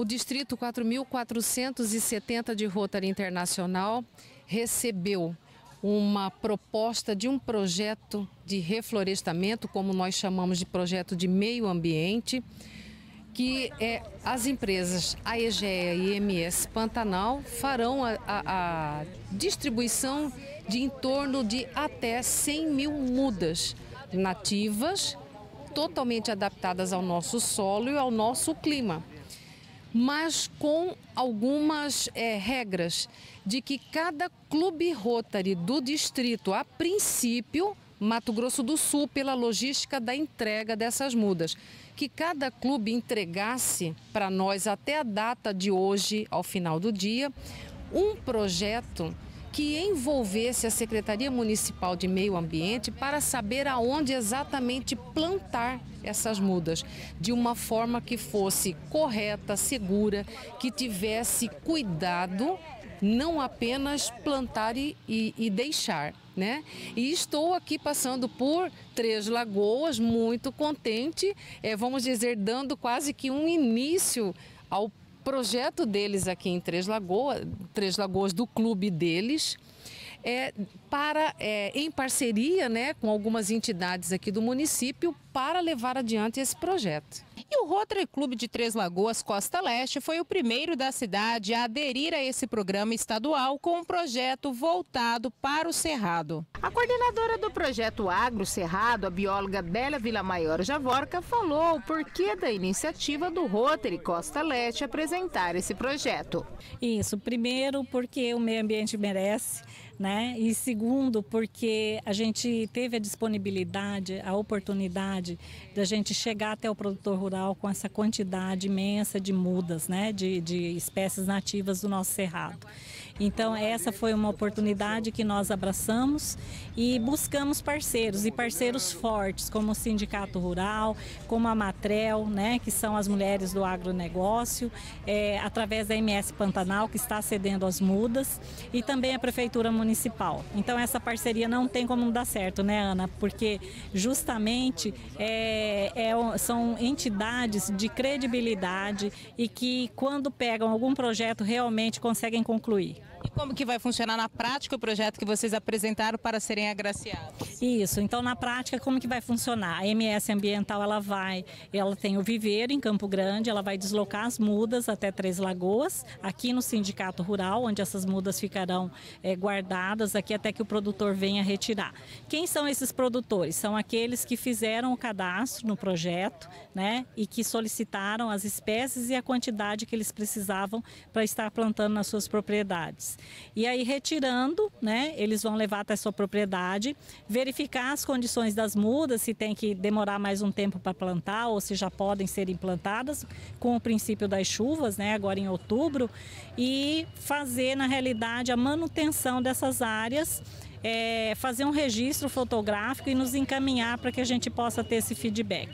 O distrito 4470 de Rotary Internacional recebeu uma proposta de um projeto de reflorestamento, como nós chamamos de projeto de meio ambiente, que é, as empresas AEGEA e MS Pantanal farão a, a, a distribuição de em torno de até 100 mil mudas nativas, totalmente adaptadas ao nosso solo e ao nosso clima mas com algumas é, regras de que cada clube Rotary do distrito, a princípio, Mato Grosso do Sul, pela logística da entrega dessas mudas, que cada clube entregasse para nós até a data de hoje, ao final do dia, um projeto que envolvesse a Secretaria Municipal de Meio Ambiente para saber aonde exatamente plantar essas mudas, de uma forma que fosse correta, segura, que tivesse cuidado, não apenas plantar e, e, e deixar. Né? E estou aqui passando por Três Lagoas, muito contente, é, vamos dizer, dando quase que um início ao projeto deles aqui em Três Lagoas, Três Lagoas do clube deles, é, para, é, em parceria né, com algumas entidades aqui do município para levar adiante esse projeto. E o Rotary Clube de Três Lagoas Costa Leste foi o primeiro da cidade a aderir a esse programa estadual com um projeto voltado para o Cerrado. A coordenadora do projeto Agro Cerrado, a bióloga Bela Vila Maior Javorca, falou o porquê da iniciativa do Rotary Costa Leste apresentar esse projeto. Isso, primeiro porque o meio ambiente merece né? E segundo, porque a gente teve a disponibilidade, a oportunidade da gente chegar até o produtor rural com essa quantidade imensa de mudas, né? De, de espécies nativas do nosso cerrado. Então, essa foi uma oportunidade que nós abraçamos e buscamos parceiros e parceiros fortes, como o Sindicato Rural, como a Matrel, né, que são as mulheres do agronegócio, é, através da MS Pantanal, que está cedendo as mudas, e também a Prefeitura Municipal. Então, essa parceria não tem como não dar certo, né, Ana? Porque justamente é, é, são entidades de credibilidade e que, quando pegam algum projeto, realmente conseguem concluir. Como que vai funcionar na prática o projeto que vocês apresentaram para serem agraciados? Isso, então na prática como que vai funcionar? A MS Ambiental ela vai, ela tem o viveiro em Campo Grande, ela vai deslocar as mudas até Três Lagoas, aqui no Sindicato Rural, onde essas mudas ficarão é, guardadas aqui até que o produtor venha retirar. Quem são esses produtores? São aqueles que fizeram o cadastro no projeto, né, e que solicitaram as espécies e a quantidade que eles precisavam para estar plantando nas suas propriedades. E aí, retirando, né, eles vão levar até sua propriedade, verificar as condições das mudas, se tem que demorar mais um tempo para plantar ou se já podem ser implantadas, com o princípio das chuvas, né, agora em outubro, e fazer, na realidade, a manutenção dessas áreas. É, fazer um registro fotográfico e nos encaminhar para que a gente possa ter esse feedback.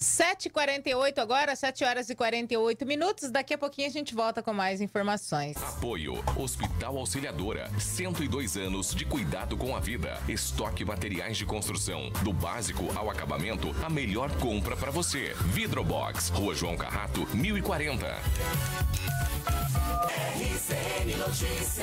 7h48 agora, 7 horas e 48 minutos. Daqui a pouquinho a gente volta com mais informações. Apoio Hospital Auxiliadora. 102 anos de cuidado com a vida. Estoque materiais de construção. Do básico ao acabamento, a melhor compra para você. Vidrobox, Rua João Carrato, 1040. RCN Notícias.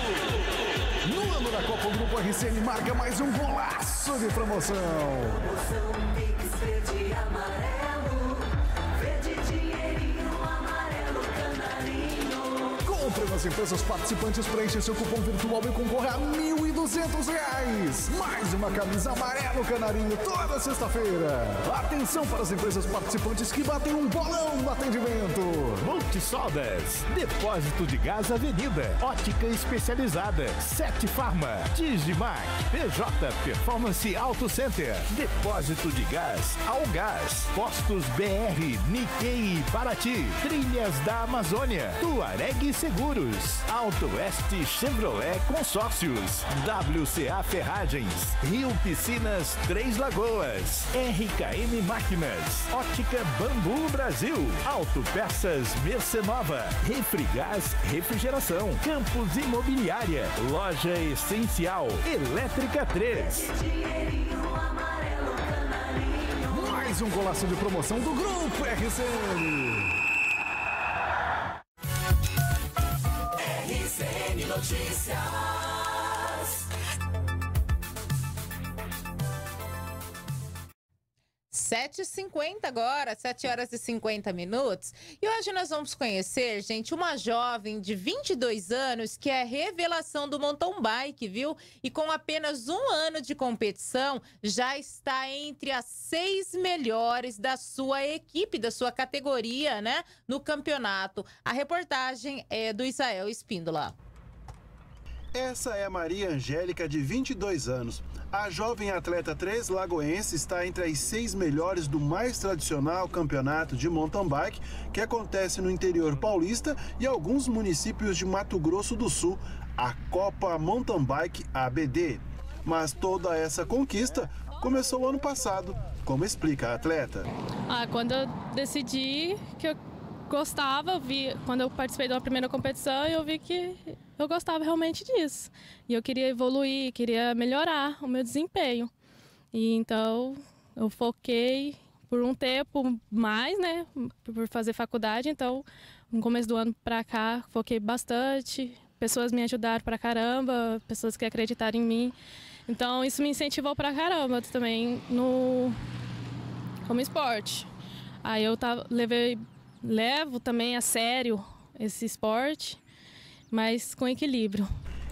se ele marca mais um golaço de promoção. promoção Sempre nas empresas participantes preencha seu cupom virtual e concorra a mil e duzentos reais Mais uma camisa amarelo canarinho toda sexta-feira. Atenção para as empresas participantes que batem um bolão no atendimento. Multisoldas, Depósito de Gás Avenida, Ótica Especializada, Sete Farma, Digimac, PJ Performance Auto Center, Depósito de Gás, Algás, Postos BR, Nikkei e Paraty, Trilhas da Amazônia, Tuareg Seguro. Seguros, Auto Oeste Chevrolet Consórcios, WCA Ferragens, Rio Piscinas Três Lagoas, RKM Máquinas, Ótica Bambu Brasil, Auto Peças Mercenova, Refrigás Refrigeração, Campos Imobiliária, Loja Essencial, Elétrica 3 mais um golaço de promoção do Grupo RCN. Notícias. Sete cinquenta agora, 7 horas e 50 minutos. E hoje nós vamos conhecer, gente, uma jovem de 22 anos que é revelação do mountain bike, viu? E com apenas um ano de competição, já está entre as seis melhores da sua equipe, da sua categoria, né? No campeonato. A reportagem é do Israel Espíndola. Essa é a Maria Angélica, de 22 anos. A jovem atleta três lagoense está entre as seis melhores do mais tradicional campeonato de mountain bike que acontece no interior paulista e alguns municípios de Mato Grosso do Sul, a Copa Mountain Bike ABD. Mas toda essa conquista começou ano passado, como explica a atleta. Ah, quando eu decidi que eu gostava, vi, quando eu participei da primeira competição, eu vi que eu gostava realmente disso. E eu queria evoluir, queria melhorar o meu desempenho. E então eu foquei por um tempo mais, né, por fazer faculdade. Então, no começo do ano para cá, foquei bastante. Pessoas me ajudaram pra caramba, pessoas que acreditaram em mim. Então, isso me incentivou pra caramba também no como esporte. Aí eu tava, levei levo também a sério esse esporte mas com equilíbrio.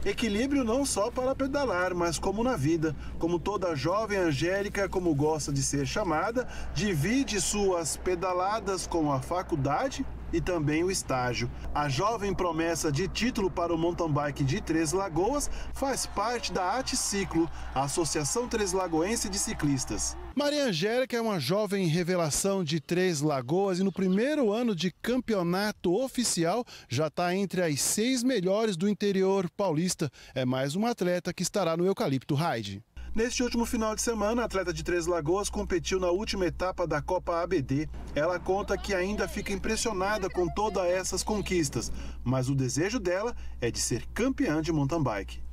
Equilíbrio não só para pedalar, mas como na vida. Como toda jovem Angélica, como gosta de ser chamada, divide suas pedaladas com a faculdade e também o estágio. A jovem promessa de título para o mountain bike de Três Lagoas faz parte da Ate Ciclo, a Associação Três Lagoense de Ciclistas. Maria Angélica é uma jovem revelação de Três Lagoas e no primeiro ano de campeonato oficial já está entre as seis melhores do interior paulista. É mais uma atleta que estará no Eucalipto Ride. Neste último final de semana, a atleta de Três Lagoas competiu na última etapa da Copa ABD. Ela conta que ainda fica impressionada com todas essas conquistas, mas o desejo dela é de ser campeã de mountain bike.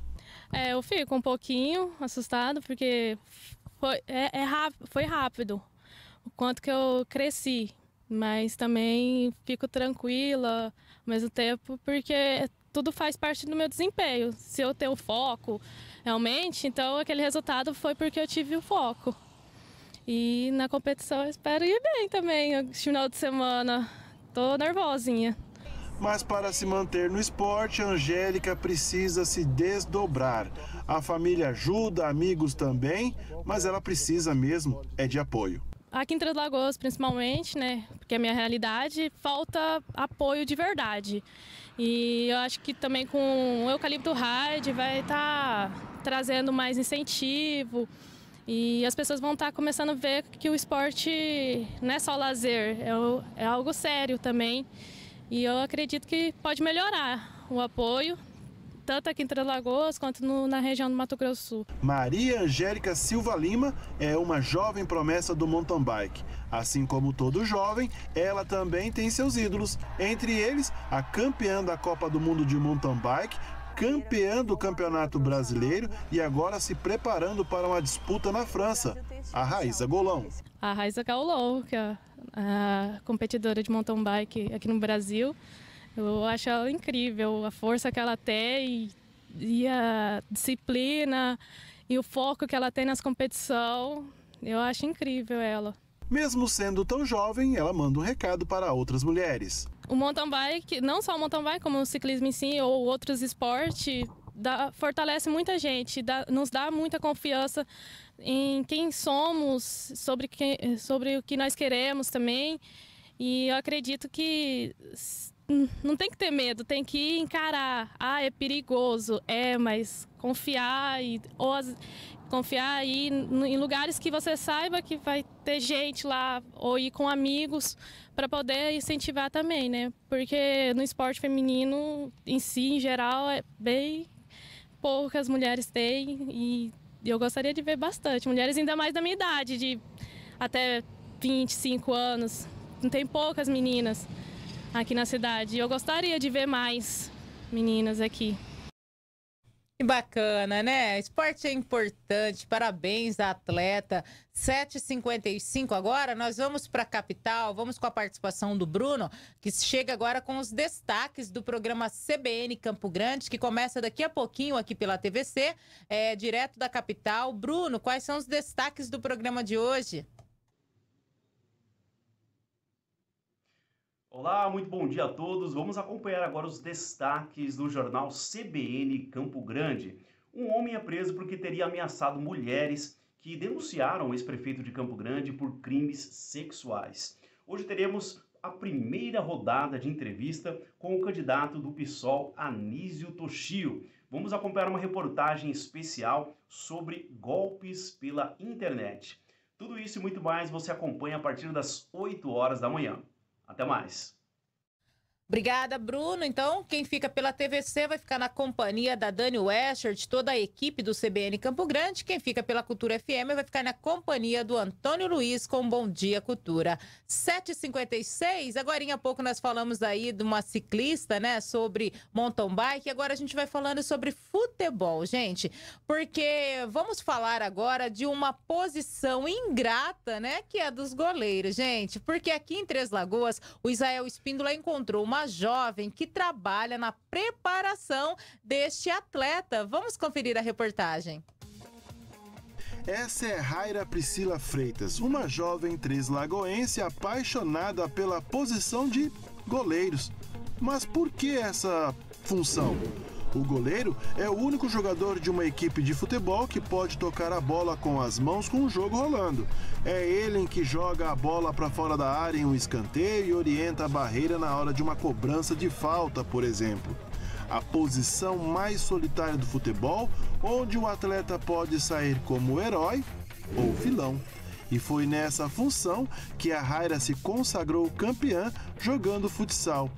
É, eu fico um pouquinho assustado porque foi, é, é rápido, foi rápido o quanto que eu cresci, mas também fico tranquila ao mesmo tempo porque tudo faz parte do meu desempenho. Se eu tenho foco, realmente. Então aquele resultado foi porque eu tive o foco. E na competição eu espero ir bem também, no final de semana. Tô nervosinha. Mas para se manter no esporte, Angélica precisa se desdobrar. A família ajuda, amigos também, mas ela precisa mesmo é de apoio. Aqui em Três Lagoas, principalmente, né? Porque a é minha realidade falta apoio de verdade. E eu acho que também com o Eucalipto Ride vai estar tá trazendo mais incentivo. E as pessoas vão estar tá começando a ver que o esporte não é só lazer, é, é algo sério também. E eu acredito que pode melhorar o apoio, tanto aqui em Três Lagoas quanto no, na região do Mato Grosso Sul. Maria Angélica Silva Lima é uma jovem promessa do mountain bike. Assim como todo jovem, ela também tem seus ídolos, entre eles a campeã da Copa do Mundo de mountain bike, campeã do Campeonato Brasileiro e agora se preparando para uma disputa na França, a Raíza Golão. A Raíza Golão, que é a competidora de mountain bike aqui no Brasil, eu acho ela incrível, a força que ela tem e, e a disciplina e o foco que ela tem nas competições. Eu acho incrível ela. Mesmo sendo tão jovem, ela manda um recado para outras mulheres o mountain bike, não só o mountain bike, como o ciclismo em si ou outros esportes, dá, fortalece muita gente, dá, nos dá muita confiança em quem somos, sobre, sobre o que nós queremos também. E eu acredito que não tem que ter medo, tem que encarar. Ah, é perigoso, é, mas confiar e, ou, Confiar aí em lugares que você saiba que vai ter gente lá ou ir com amigos para poder incentivar também, né? Porque no esporte feminino em si, em geral, é bem poucas mulheres têm e eu gostaria de ver bastante. Mulheres ainda mais da minha idade, de até 25 anos. Não tem poucas meninas aqui na cidade. Eu gostaria de ver mais meninas aqui. Que bacana, né? Esporte é importante. Parabéns atleta. 7h55 agora, nós vamos para a capital, vamos com a participação do Bruno, que chega agora com os destaques do programa CBN Campo Grande, que começa daqui a pouquinho aqui pela TVC, é, direto da capital. Bruno, quais são os destaques do programa de hoje? Olá, muito bom dia a todos. Vamos acompanhar agora os destaques do jornal CBN Campo Grande. Um homem é preso porque teria ameaçado mulheres que denunciaram o ex-prefeito de Campo Grande por crimes sexuais. Hoje teremos a primeira rodada de entrevista com o candidato do PSOL, Anísio Toshio. Vamos acompanhar uma reportagem especial sobre golpes pela internet. Tudo isso e muito mais você acompanha a partir das 8 horas da manhã. Até mais! Obrigada, Bruno. Então, quem fica pela TVC vai ficar na companhia da Dani Wescher, de toda a equipe do CBN Campo Grande. Quem fica pela Cultura FM vai ficar na companhia do Antônio Luiz com Bom Dia Cultura. 7h56, agora há pouco nós falamos aí de uma ciclista, né, sobre mountain bike. Agora a gente vai falando sobre futebol, gente, porque vamos falar agora de uma posição ingrata, né, que é a dos goleiros, gente. Porque aqui em Três Lagoas, o Israel Espíndola encontrou uma uma jovem que trabalha na preparação deste atleta. Vamos conferir a reportagem. Essa é Raira Priscila Freitas, uma jovem trislagoense apaixonada pela posição de goleiros. Mas por que essa função? O goleiro é o único jogador de uma equipe de futebol que pode tocar a bola com as mãos com o jogo rolando. É ele em que joga a bola para fora da área em um escanteio e orienta a barreira na hora de uma cobrança de falta, por exemplo a posição mais solitária do futebol, onde o atleta pode sair como herói ou vilão. E foi nessa função que a Raira se consagrou campeã jogando futsal.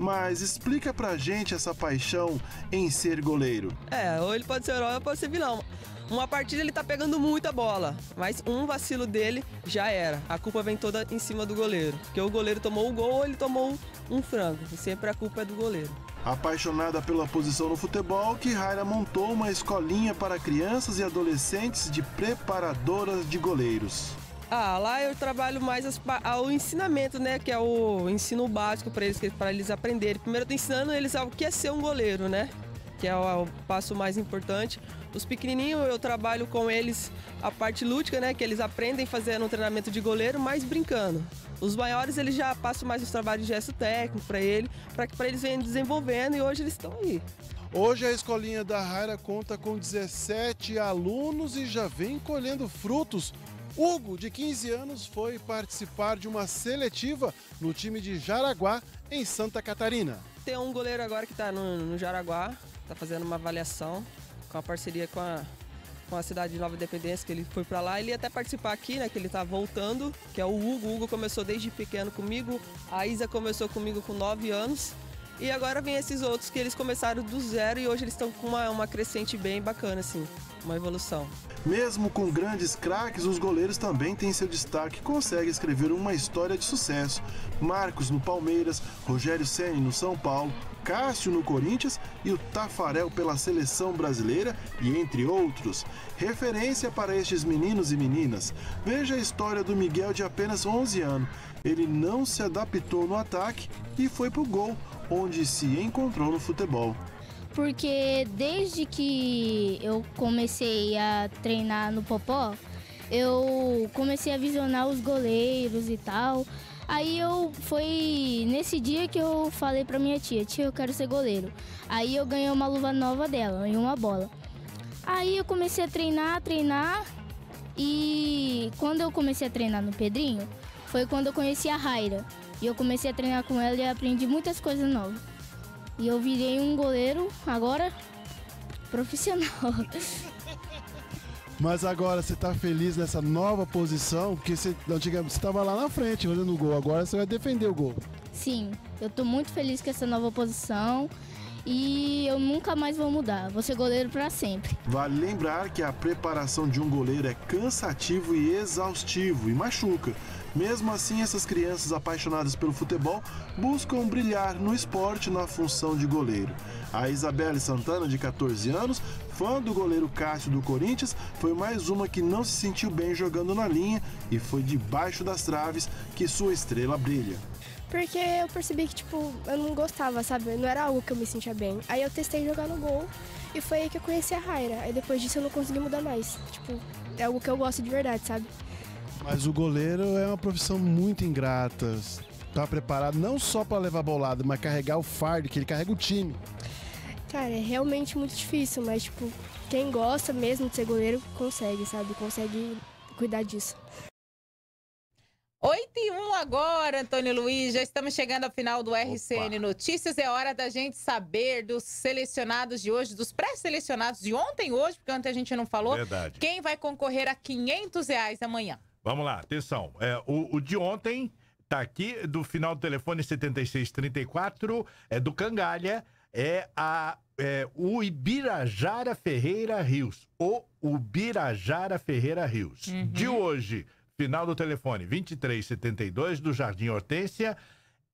Mas explica pra gente essa paixão em ser goleiro. É, ou ele pode ser herói ou pode ser vilão. Uma partida ele tá pegando muita bola, mas um vacilo dele já era. A culpa vem toda em cima do goleiro. Porque o goleiro tomou o gol ou ele tomou um frango. E sempre a culpa é do goleiro. Apaixonada pela posição no futebol, Kihaira montou uma escolinha para crianças e adolescentes de preparadoras de goleiros. Ah, lá eu trabalho mais as, ao ensinamento, né? Que é o ensino básico para eles, é para eles aprenderem. Primeiro eu tô ensinando eles o que é ser um goleiro, né? Que é o, é o passo mais importante. Os pequenininhos eu trabalho com eles a parte lúdica, né? Que eles aprendem fazendo um treinamento de goleiro, mas brincando. Os maiores eles já passam mais os trabalhos de gesto técnico para ele, para que para eles venham desenvolvendo e hoje eles estão aí. Hoje a escolinha da Raira conta com 17 alunos e já vem colhendo frutos. Hugo, de 15 anos, foi participar de uma seletiva no time de Jaraguá, em Santa Catarina. Tem um goleiro agora que está no, no, Jaraguá, está fazendo uma avaliação com a parceria com a, com a cidade de Nova Independência, que ele foi para lá. Ele ia até participar aqui, né, que ele está voltando, que é o Hugo. O Hugo começou desde pequeno comigo, a Isa começou comigo com 9 anos. E agora vem esses outros que eles começaram do zero e hoje eles estão com uma, uma crescente bem bacana, assim uma evolução. Mesmo com grandes craques, os goleiros também têm seu destaque e conseguem escrever uma história de sucesso. Marcos no Palmeiras, Rogério Ceni no São Paulo, Cássio no Corinthians e o Tafarel pela seleção brasileira e entre outros. Referência para estes meninos e meninas. Veja a história do Miguel de apenas 11 anos. Ele não se adaptou no ataque e foi pro gol, onde se encontrou no futebol porque desde que eu comecei a treinar no Popó, eu comecei a visionar os goleiros e tal. Aí eu foi nesse dia que eu falei para minha tia, tia, eu quero ser goleiro. Aí eu ganhei uma luva nova dela e uma bola. Aí eu comecei a treinar, a treinar e quando eu comecei a treinar no Pedrinho, foi quando eu conheci a Raira. E eu comecei a treinar com ela e aprendi muitas coisas novas. E eu virei um goleiro agora profissional. Mas agora você está feliz nessa nova posição? Porque você antigamente estava lá na frente fazendo o gol, agora você vai defender o gol. Sim, eu estou muito feliz com essa nova posição e eu nunca mais vou mudar. Vou ser goleiro para sempre. Vale lembrar que a preparação de um goleiro é cansativo e exaustivo e machuca. Mesmo assim, essas crianças apaixonadas pelo futebol buscam brilhar no esporte na função de goleiro. A Isabelle Santana, de 14 anos, fã do goleiro Cássio do Corinthians, foi mais uma que não se sentiu bem jogando na linha e foi debaixo das traves que sua estrela brilha. Porque eu percebi que, tipo, eu não gostava, sabe? Não era algo que eu me sentia bem. Aí eu testei jogar no gol e foi aí que eu conheci a Raira. Aí depois disso eu não consegui mudar mais. Tipo, é algo que eu gosto de verdade, sabe? Mas o goleiro é uma profissão muito ingrata. Tá preparado não só para levar bolada, mas carregar o fardo, que ele carrega o time. Cara, é realmente muito difícil, mas tipo, quem gosta mesmo de ser goleiro consegue, sabe? Consegue cuidar disso. 8 e 1 agora, Antônio Luiz. Já estamos chegando ao final do RCN Opa. Notícias. É hora da gente saber dos selecionados de hoje, dos pré-selecionados de ontem e hoje, porque ontem a gente não falou. Verdade. Quem vai concorrer a 500 reais amanhã? Vamos lá, atenção. É, o, o de ontem tá aqui, do final do telefone 7634, é do Cangalha, é a é, o Ibirajara Ferreira Rios. O Ibirajara Ferreira Rios. Uhum. De hoje, final do telefone 2372 do Jardim Hortência,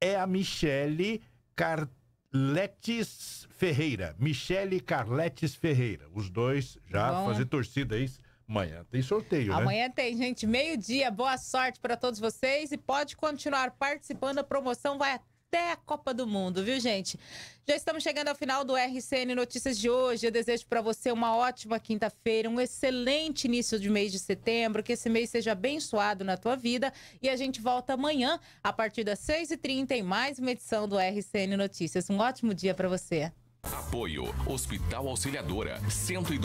é a Michele Carletes Ferreira. Michele Carletes Ferreira. Os dois já Bom. fazer torcida, é isso? Amanhã tem sorteio, né? Amanhã tem, gente. Meio-dia. Boa sorte para todos vocês e pode continuar participando. A promoção vai até a Copa do Mundo, viu, gente? Já estamos chegando ao final do RCN Notícias de hoje. Eu desejo para você uma ótima quinta-feira, um excelente início de mês de setembro, que esse mês seja abençoado na tua vida. E a gente volta amanhã, a partir das 6h30, em mais uma edição do RCN Notícias. Um ótimo dia para você. Apoio Hospital Auxiliadora 102.